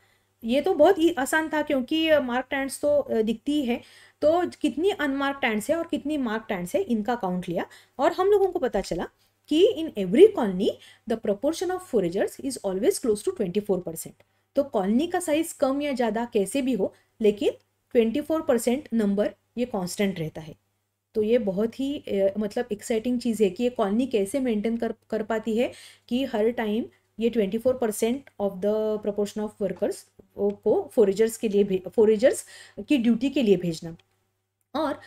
ये तो बहुत ही आसान था क्योंकि मार्क एंड्स तो दिखती ही है तो कितनी अनमार्क एंड्स है और कितनी मार्क एंड्स है इनका काउंट लिया और हम लोगों को पता चला कि in every colony the proportion of foragers is always close to twenty four percent तो कॉलोनी का साइज कम या ज़्यादा कैसे भी हो लेकिन ट्वेंटी फोर परसेंट नंबर ये कांस्टेंट रहता है तो ये बहुत ही ए, मतलब एक्साइटिंग चीज़ है कि ये कॉलोनी कैसे मेंटेन कर कर पाती है कि हर टाइम ये twenty four percent of the proportion of workers को फोरेजर्स के लिए फोरेजर्स की ड्यूटी के लिए भेजना और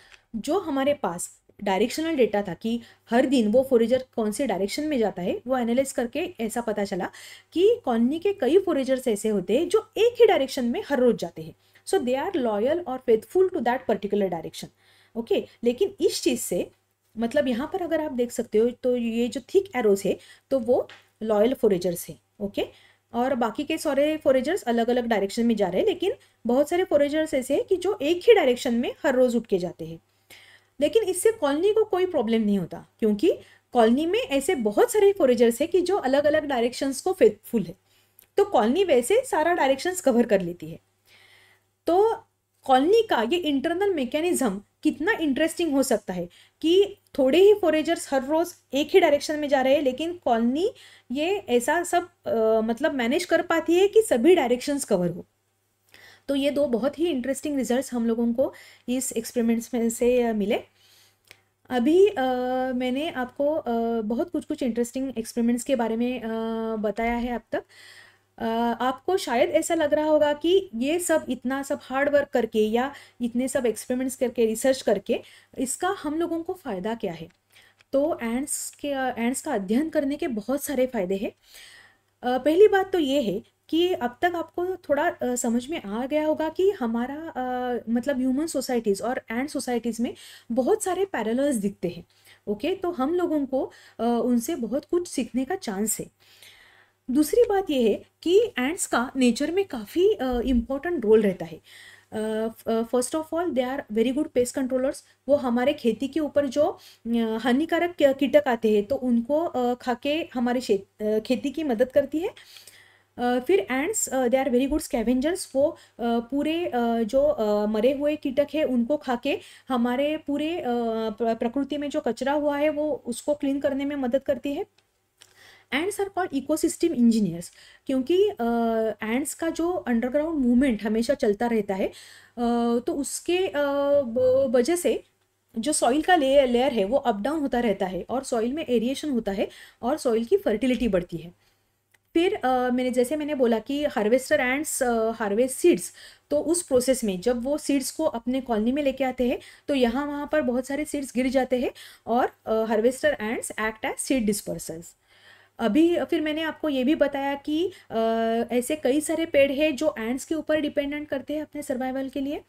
जो हमारे पास डायरेक्शनल डेटा था कि हर दिन वो फोरेजर कौन से डायरेक्शन में जाता है वो एनालाइज करके ऐसा पता चला कि कॉलोनी के कई फोरेजर्स ऐसे होते हैं जो एक ही डायरेक्शन में हर रोज़ जाते हैं सो दे आर लॉयल और faithful to that particular direction okay लेकिन इस चीज़ से मतलब यहाँ पर अगर आप देख सकते हो तो ये जो थिक एरोज है तो वो लॉयल फोरेजर्स है ओके okay? और बाकी के सारे फोरेजर्स अलग अलग डायरेक्शन में जा रहे हैं लेकिन बहुत सारे फोरेजर्स ऐसे हैं कि जो एक ही डायरेक्शन में हर रोज़ उठ के जाते हैं लेकिन इससे कॉलोनी को कोई प्रॉब्लम नहीं होता क्योंकि कॉलोनी में ऐसे बहुत सारे फोरेजर्स हैं कि जो अलग अलग डायरेक्शंस को फेथफुल है तो कॉलोनी वैसे सारा डायरेक्शंस कवर कर लेती है तो कॉलोनी का ये इंटरनल मैकेनिज्म कितना इंटरेस्टिंग हो सकता है कि थोड़े ही फोरेजर्स हर रोज़ एक ही डायरेक्शन में जा रहे हैं लेकिन कॉलोनी ये ऐसा सब आ, मतलब मैनेज कर पाती है कि सभी डायरेक्शंस कवर हो तो ये दो बहुत ही इंटरेस्टिंग रिजल्ट्स हम लोगों को इस एक्सपेरिमेंट्स में से मिले अभी आ, मैंने आपको आ, बहुत कुछ कुछ इंटरेस्टिंग एक्सपेरिमेंट्स के बारे में आ, बताया है अब तक आपको शायद ऐसा लग रहा होगा कि ये सब इतना सब हार्ड वर्क करके या इतने सब एक्सपेरिमेंट्स करके रिसर्च करके इसका हम लोगों को फ़ायदा क्या है तो एंड्स के एंड्स का अध्ययन करने के बहुत सारे फ़ायदे हैं पहली बात तो ये है कि अब तक आपको थोड़ा समझ में आ गया होगा कि हमारा मतलब ह्यूमन सोसाइटीज़ और एंड सोसाइटीज़ में बहुत सारे पैरल्स दिखते हैं ओके तो हम लोगों को उनसे बहुत कुछ सीखने का चांस है दूसरी बात यह है कि एंड्स का नेचर में काफ़ी इम्पोर्टेंट रोल रहता है first of all they are very good pest controllers वो हमारे खेती के ऊपर जो हानिकारक कीटक आते हैं तो उनको खा के हमारे खेती की मदद करती है फिर ants they are very good scavengers वो पूरे जो मरे हुए कीटक है उनको खा के हमारे पूरे प्रकृति में जो कचरा हुआ है वो उसको क्लीन करने में मदद करती है ants are called ecosystem engineers क्योंकि एंड्स का जो अंडरग्राउंड मूवमेंट हमेशा चलता रहता है तो उसके वजह से जो सॉइल का लेयर लेयर है वो अप डाउन होता रहता है और सॉइल में एरिएशन होता है और सॉइल की फर्टिलिटी बढ़ती है फिर आ, मैंने जैसे मैंने बोला कि हार्वेस्टर एंड्स हार्वेस्ट सीड्स तो उस प्रोसेस में जब वो सीड्स को अपने कॉलोनी में लेके आते हैं तो यहाँ वहाँ पर बहुत सारे सीड्स गिर जाते हैं और harvester ants act as seed dispersers अभी फिर मैंने आपको ये भी बताया कि आ, ऐसे कई सारे पेड़ हैं जो एंड्स के ऊपर डिपेंडेंट करते हैं अपने सर्वाइवल के लिए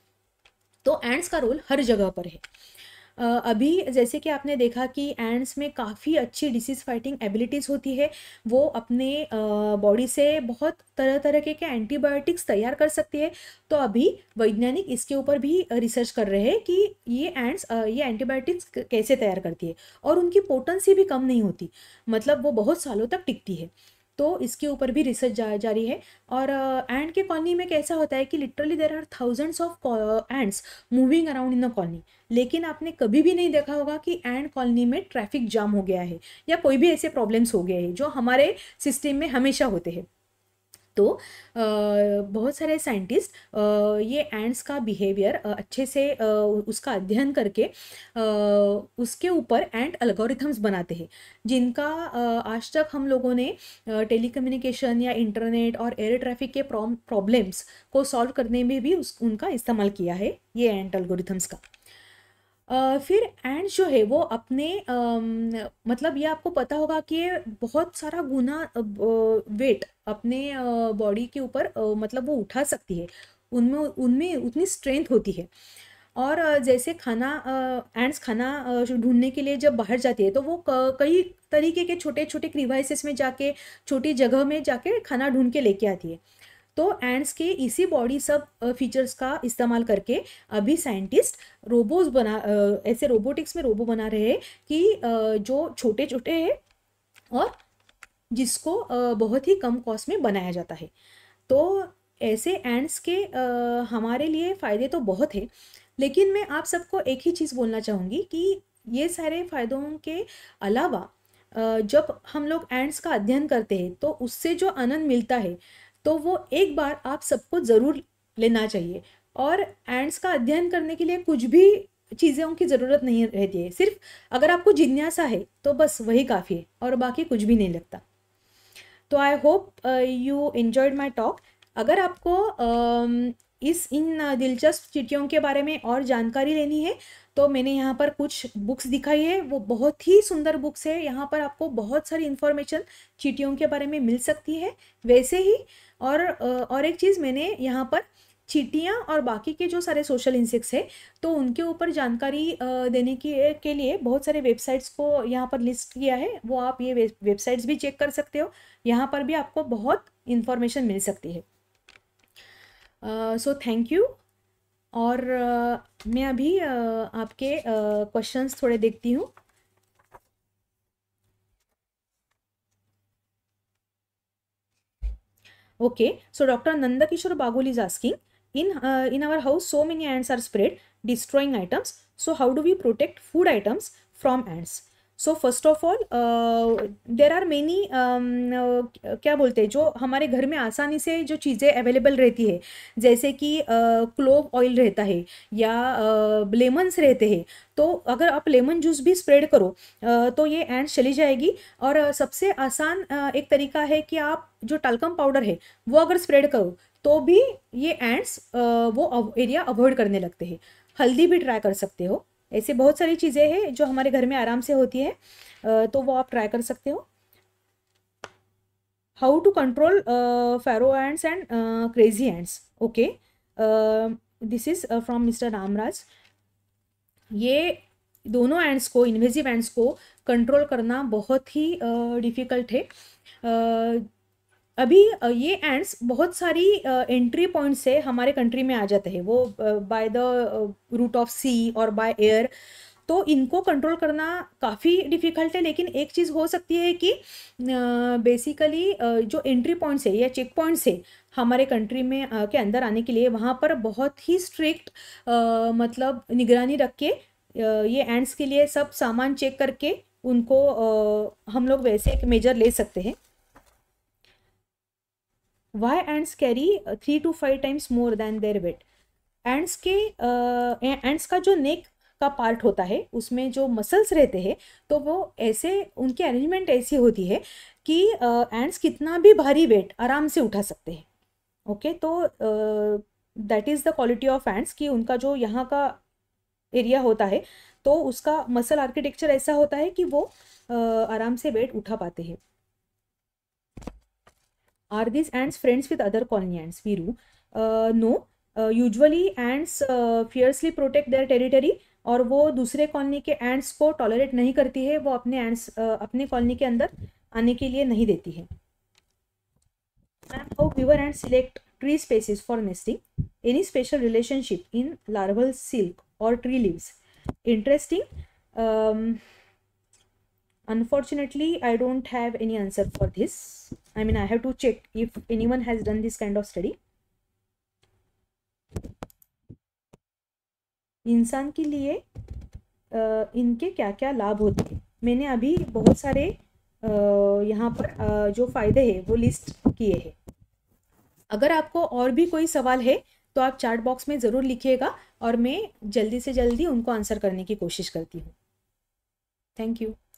तो एंड्स का रोल हर जगह पर है अभी जैसे कि आपने देखा कि एंड्स में काफ़ी अच्छी डिसीज़ फाइटिंग एबिलिटीज़ होती है वो अपने बॉडी से बहुत तरह तरह के क्या एंटीबायोटिक्स तैयार कर सकती है तो अभी वैज्ञानिक इसके ऊपर भी रिसर्च कर रहे हैं कि ये एंड्स ये एंटीबायोटिक्स कैसे तैयार करती है और उनकी पोटेंसी भी कम नहीं होती मतलब वो बहुत सालों तक टिकती है तो इसके ऊपर भी रिसर्च जा, जारी है और एंड uh, के कॉलोनी में कैसा होता है कि literally there are thousands of ants moving around in the colony लेकिन आपने कभी भी नहीं देखा होगा कि एंड कॉलोनी में ट्रैफिक जाम हो गया है या कोई भी ऐसे प्रॉब्लम्स हो गए हैं जो हमारे सिस्टम में हमेशा होते हैं तो बहुत सारे साइंटिस्ट ये एंड्स का बिहेवियर अच्छे से उसका अध्ययन करके उसके ऊपर एंड अलगोरिथम्स बनाते हैं जिनका आज तक हम लोगों ने टेली या इंटरनेट और एयर ट्रैफिक के प्रॉब्लम्स को सॉल्व करने में भी उस उनका इस्तेमाल किया है ये एंड अलगोरिथम्स का फिर एंड्स जो है वो अपने मतलब ये आपको पता होगा कि बहुत सारा गुना वेट अपने बॉडी के ऊपर मतलब वो उठा सकती है उनमें उनमें उतनी स्ट्रेंथ होती है और जैसे खाना एंड्स खाना ढूंढने के लिए जब बाहर जाती है तो वो कई तरीके के छोटे छोटे क्रिवाइसिस में जाके छोटी जगह में जाके खाना ढूंढ के लेके आती है तो एंड्स के इसी बॉडी सब फीचर्स का इस्तेमाल करके अभी साइंटिस्ट रोबोस बना ऐसे रोबोटिक्स में रोबो बना रहे हैं कि जो छोटे छोटे हैं और जिसको बहुत ही कम कॉस्ट में बनाया जाता है तो ऐसे एंड्स के हमारे लिए फ़ायदे तो बहुत है लेकिन मैं आप सबको एक ही चीज़ बोलना चाहूँगी कि ये सारे फ़ायदों के अलावा जब हम लोग एंड्स का अध्ययन करते हैं तो उससे जो आनंद मिलता है तो वो एक बार आप सबको ज़रूर लेना चाहिए और एंड्स का अध्ययन करने के लिए कुछ भी चीज़ों की ज़रूरत नहीं रहती है सिर्फ अगर आपको जिज्ञासा है तो बस वही काफ़ी है और बाकी कुछ भी नहीं लगता तो I hope you enjoyed my talk अगर आपको uh, इस इन दिलचस्प चिट्ठियों के बारे में और जानकारी लेनी है तो मैंने यहाँ पर कुछ बुक्स दिखाई है वो बहुत ही सुंदर बुक्स है यहाँ पर आपको बहुत सारी इन्फॉर्मेशन चिट्ठियों के बारे में मिल सकती है वैसे ही और और एक चीज़ मैंने यहाँ पर चीटियाँ और बाकी के जो सारे सोशल इंसेक्ट्स है तो उनके ऊपर जानकारी देने के के लिए बहुत सारे वेबसाइट्स को यहाँ पर लिस्ट किया है वो आप ये वेबसाइट्स भी चेक कर सकते हो यहाँ पर भी आपको बहुत इन्फॉर्मेशन मिल सकती है सो थैंक यू और uh, मैं अभी uh, आपके क्वेश्चंस uh, थोड़े देखती हूँ okay so doctor Nandkishor Bagul is asking in in our house so many ants are spread destroying items so how do we protect food items from ants so first of all there are many क्या बोलते हैं जो हमारे घर में आसानी से जो चीज़ें अवेलेबल रहती है जैसे कि क्लोव uh, ऑयल रहता है या uh, लेमन्स रहते हैं तो अगर आप लेमन जूस भी स्प्रेड करो uh, तो ये एंड चली जाएगी और सबसे आसान uh, एक तरीका है कि आप जो टलकम पाउडर है वो अगर स्प्रेड करो तो भी ये एंड्स वो एरिया अवॉइड करने लगते हैं हल्दी भी ट्राई कर सकते हो ऐसे बहुत सारी चीज़ें हैं जो हमारे घर में आराम से होती है तो वो आप ट्राई कर सकते हो how to control pharaoh ants and crazy ants okay this is from mister Ramraj ये दोनों एंड्स को इन्वेजिव एंड्स को कंट्रोल करना बहुत ही डिफ़िकल्ट uh, है uh, अभी ये एंड्स बहुत सारी एंट्री पॉइंट्स से हमारे कंट्री में आ जाते हैं वो by the route of sea और बाय एयर तो इनको कंट्रोल करना काफ़ी डिफ़िकल्ट है लेकिन एक चीज़ हो सकती है कि बेसिकली जो एंट्री पॉइंट्स है या चेक पॉइंट्स है हमारे कंट्री में के अंदर आने के लिए वहाँ पर बहुत ही स्ट्रिक्ट मतलब निगरानी रख के ये एंड्स के लिए सब सामान चेक करके उनको हम लोग वैसे एक मेजर ले सकते हैं why ants carry three to five times more than their weight ants के एंड्स uh, का जो नेक का पार्ट होता है उसमें जो मसल्स रहते हैं तो वो ऐसे उनकी अरेंजमेंट ऐसी होती है कि एंड्स uh, कितना भी भारी वेट आराम से उठा सकते हैं ओके okay? तो that is the quality of ants कि उनका जो यहाँ का एरिया होता है तो उसका मसल आर्किटेक्चर ऐसा होता है कि वो uh, आराम से वेट उठा पाते हैं are these ants friends with other colony ants viru uh, no uh, usually ants uh, fiercely protect और वो दूसरे कॉलोनी के एंड्स को टॉलरेट नहीं करती है वो अपने एंड्स uh, अपने कॉलोनी के अंदर आने के लिए नहीं देती है and select tree species for nesting any special relationship in larval silk और tree leaves interesting unfortunately I don't have any answer for this I mean, I have to check if anyone has done this kind of study. इंसान के लिए इनके क्या क्या लाभ होते हैं मैंने अभी बहुत सारे यहाँ पर जो फ़ायदे हैं वो लिस्ट किए हैं अगर आपको और भी कोई सवाल है तो आप चार्ट बॉक्स में ज़रूर लिखिएगा और मैं जल्दी से जल्दी उनको आंसर करने की कोशिश करती हूँ थैंक यू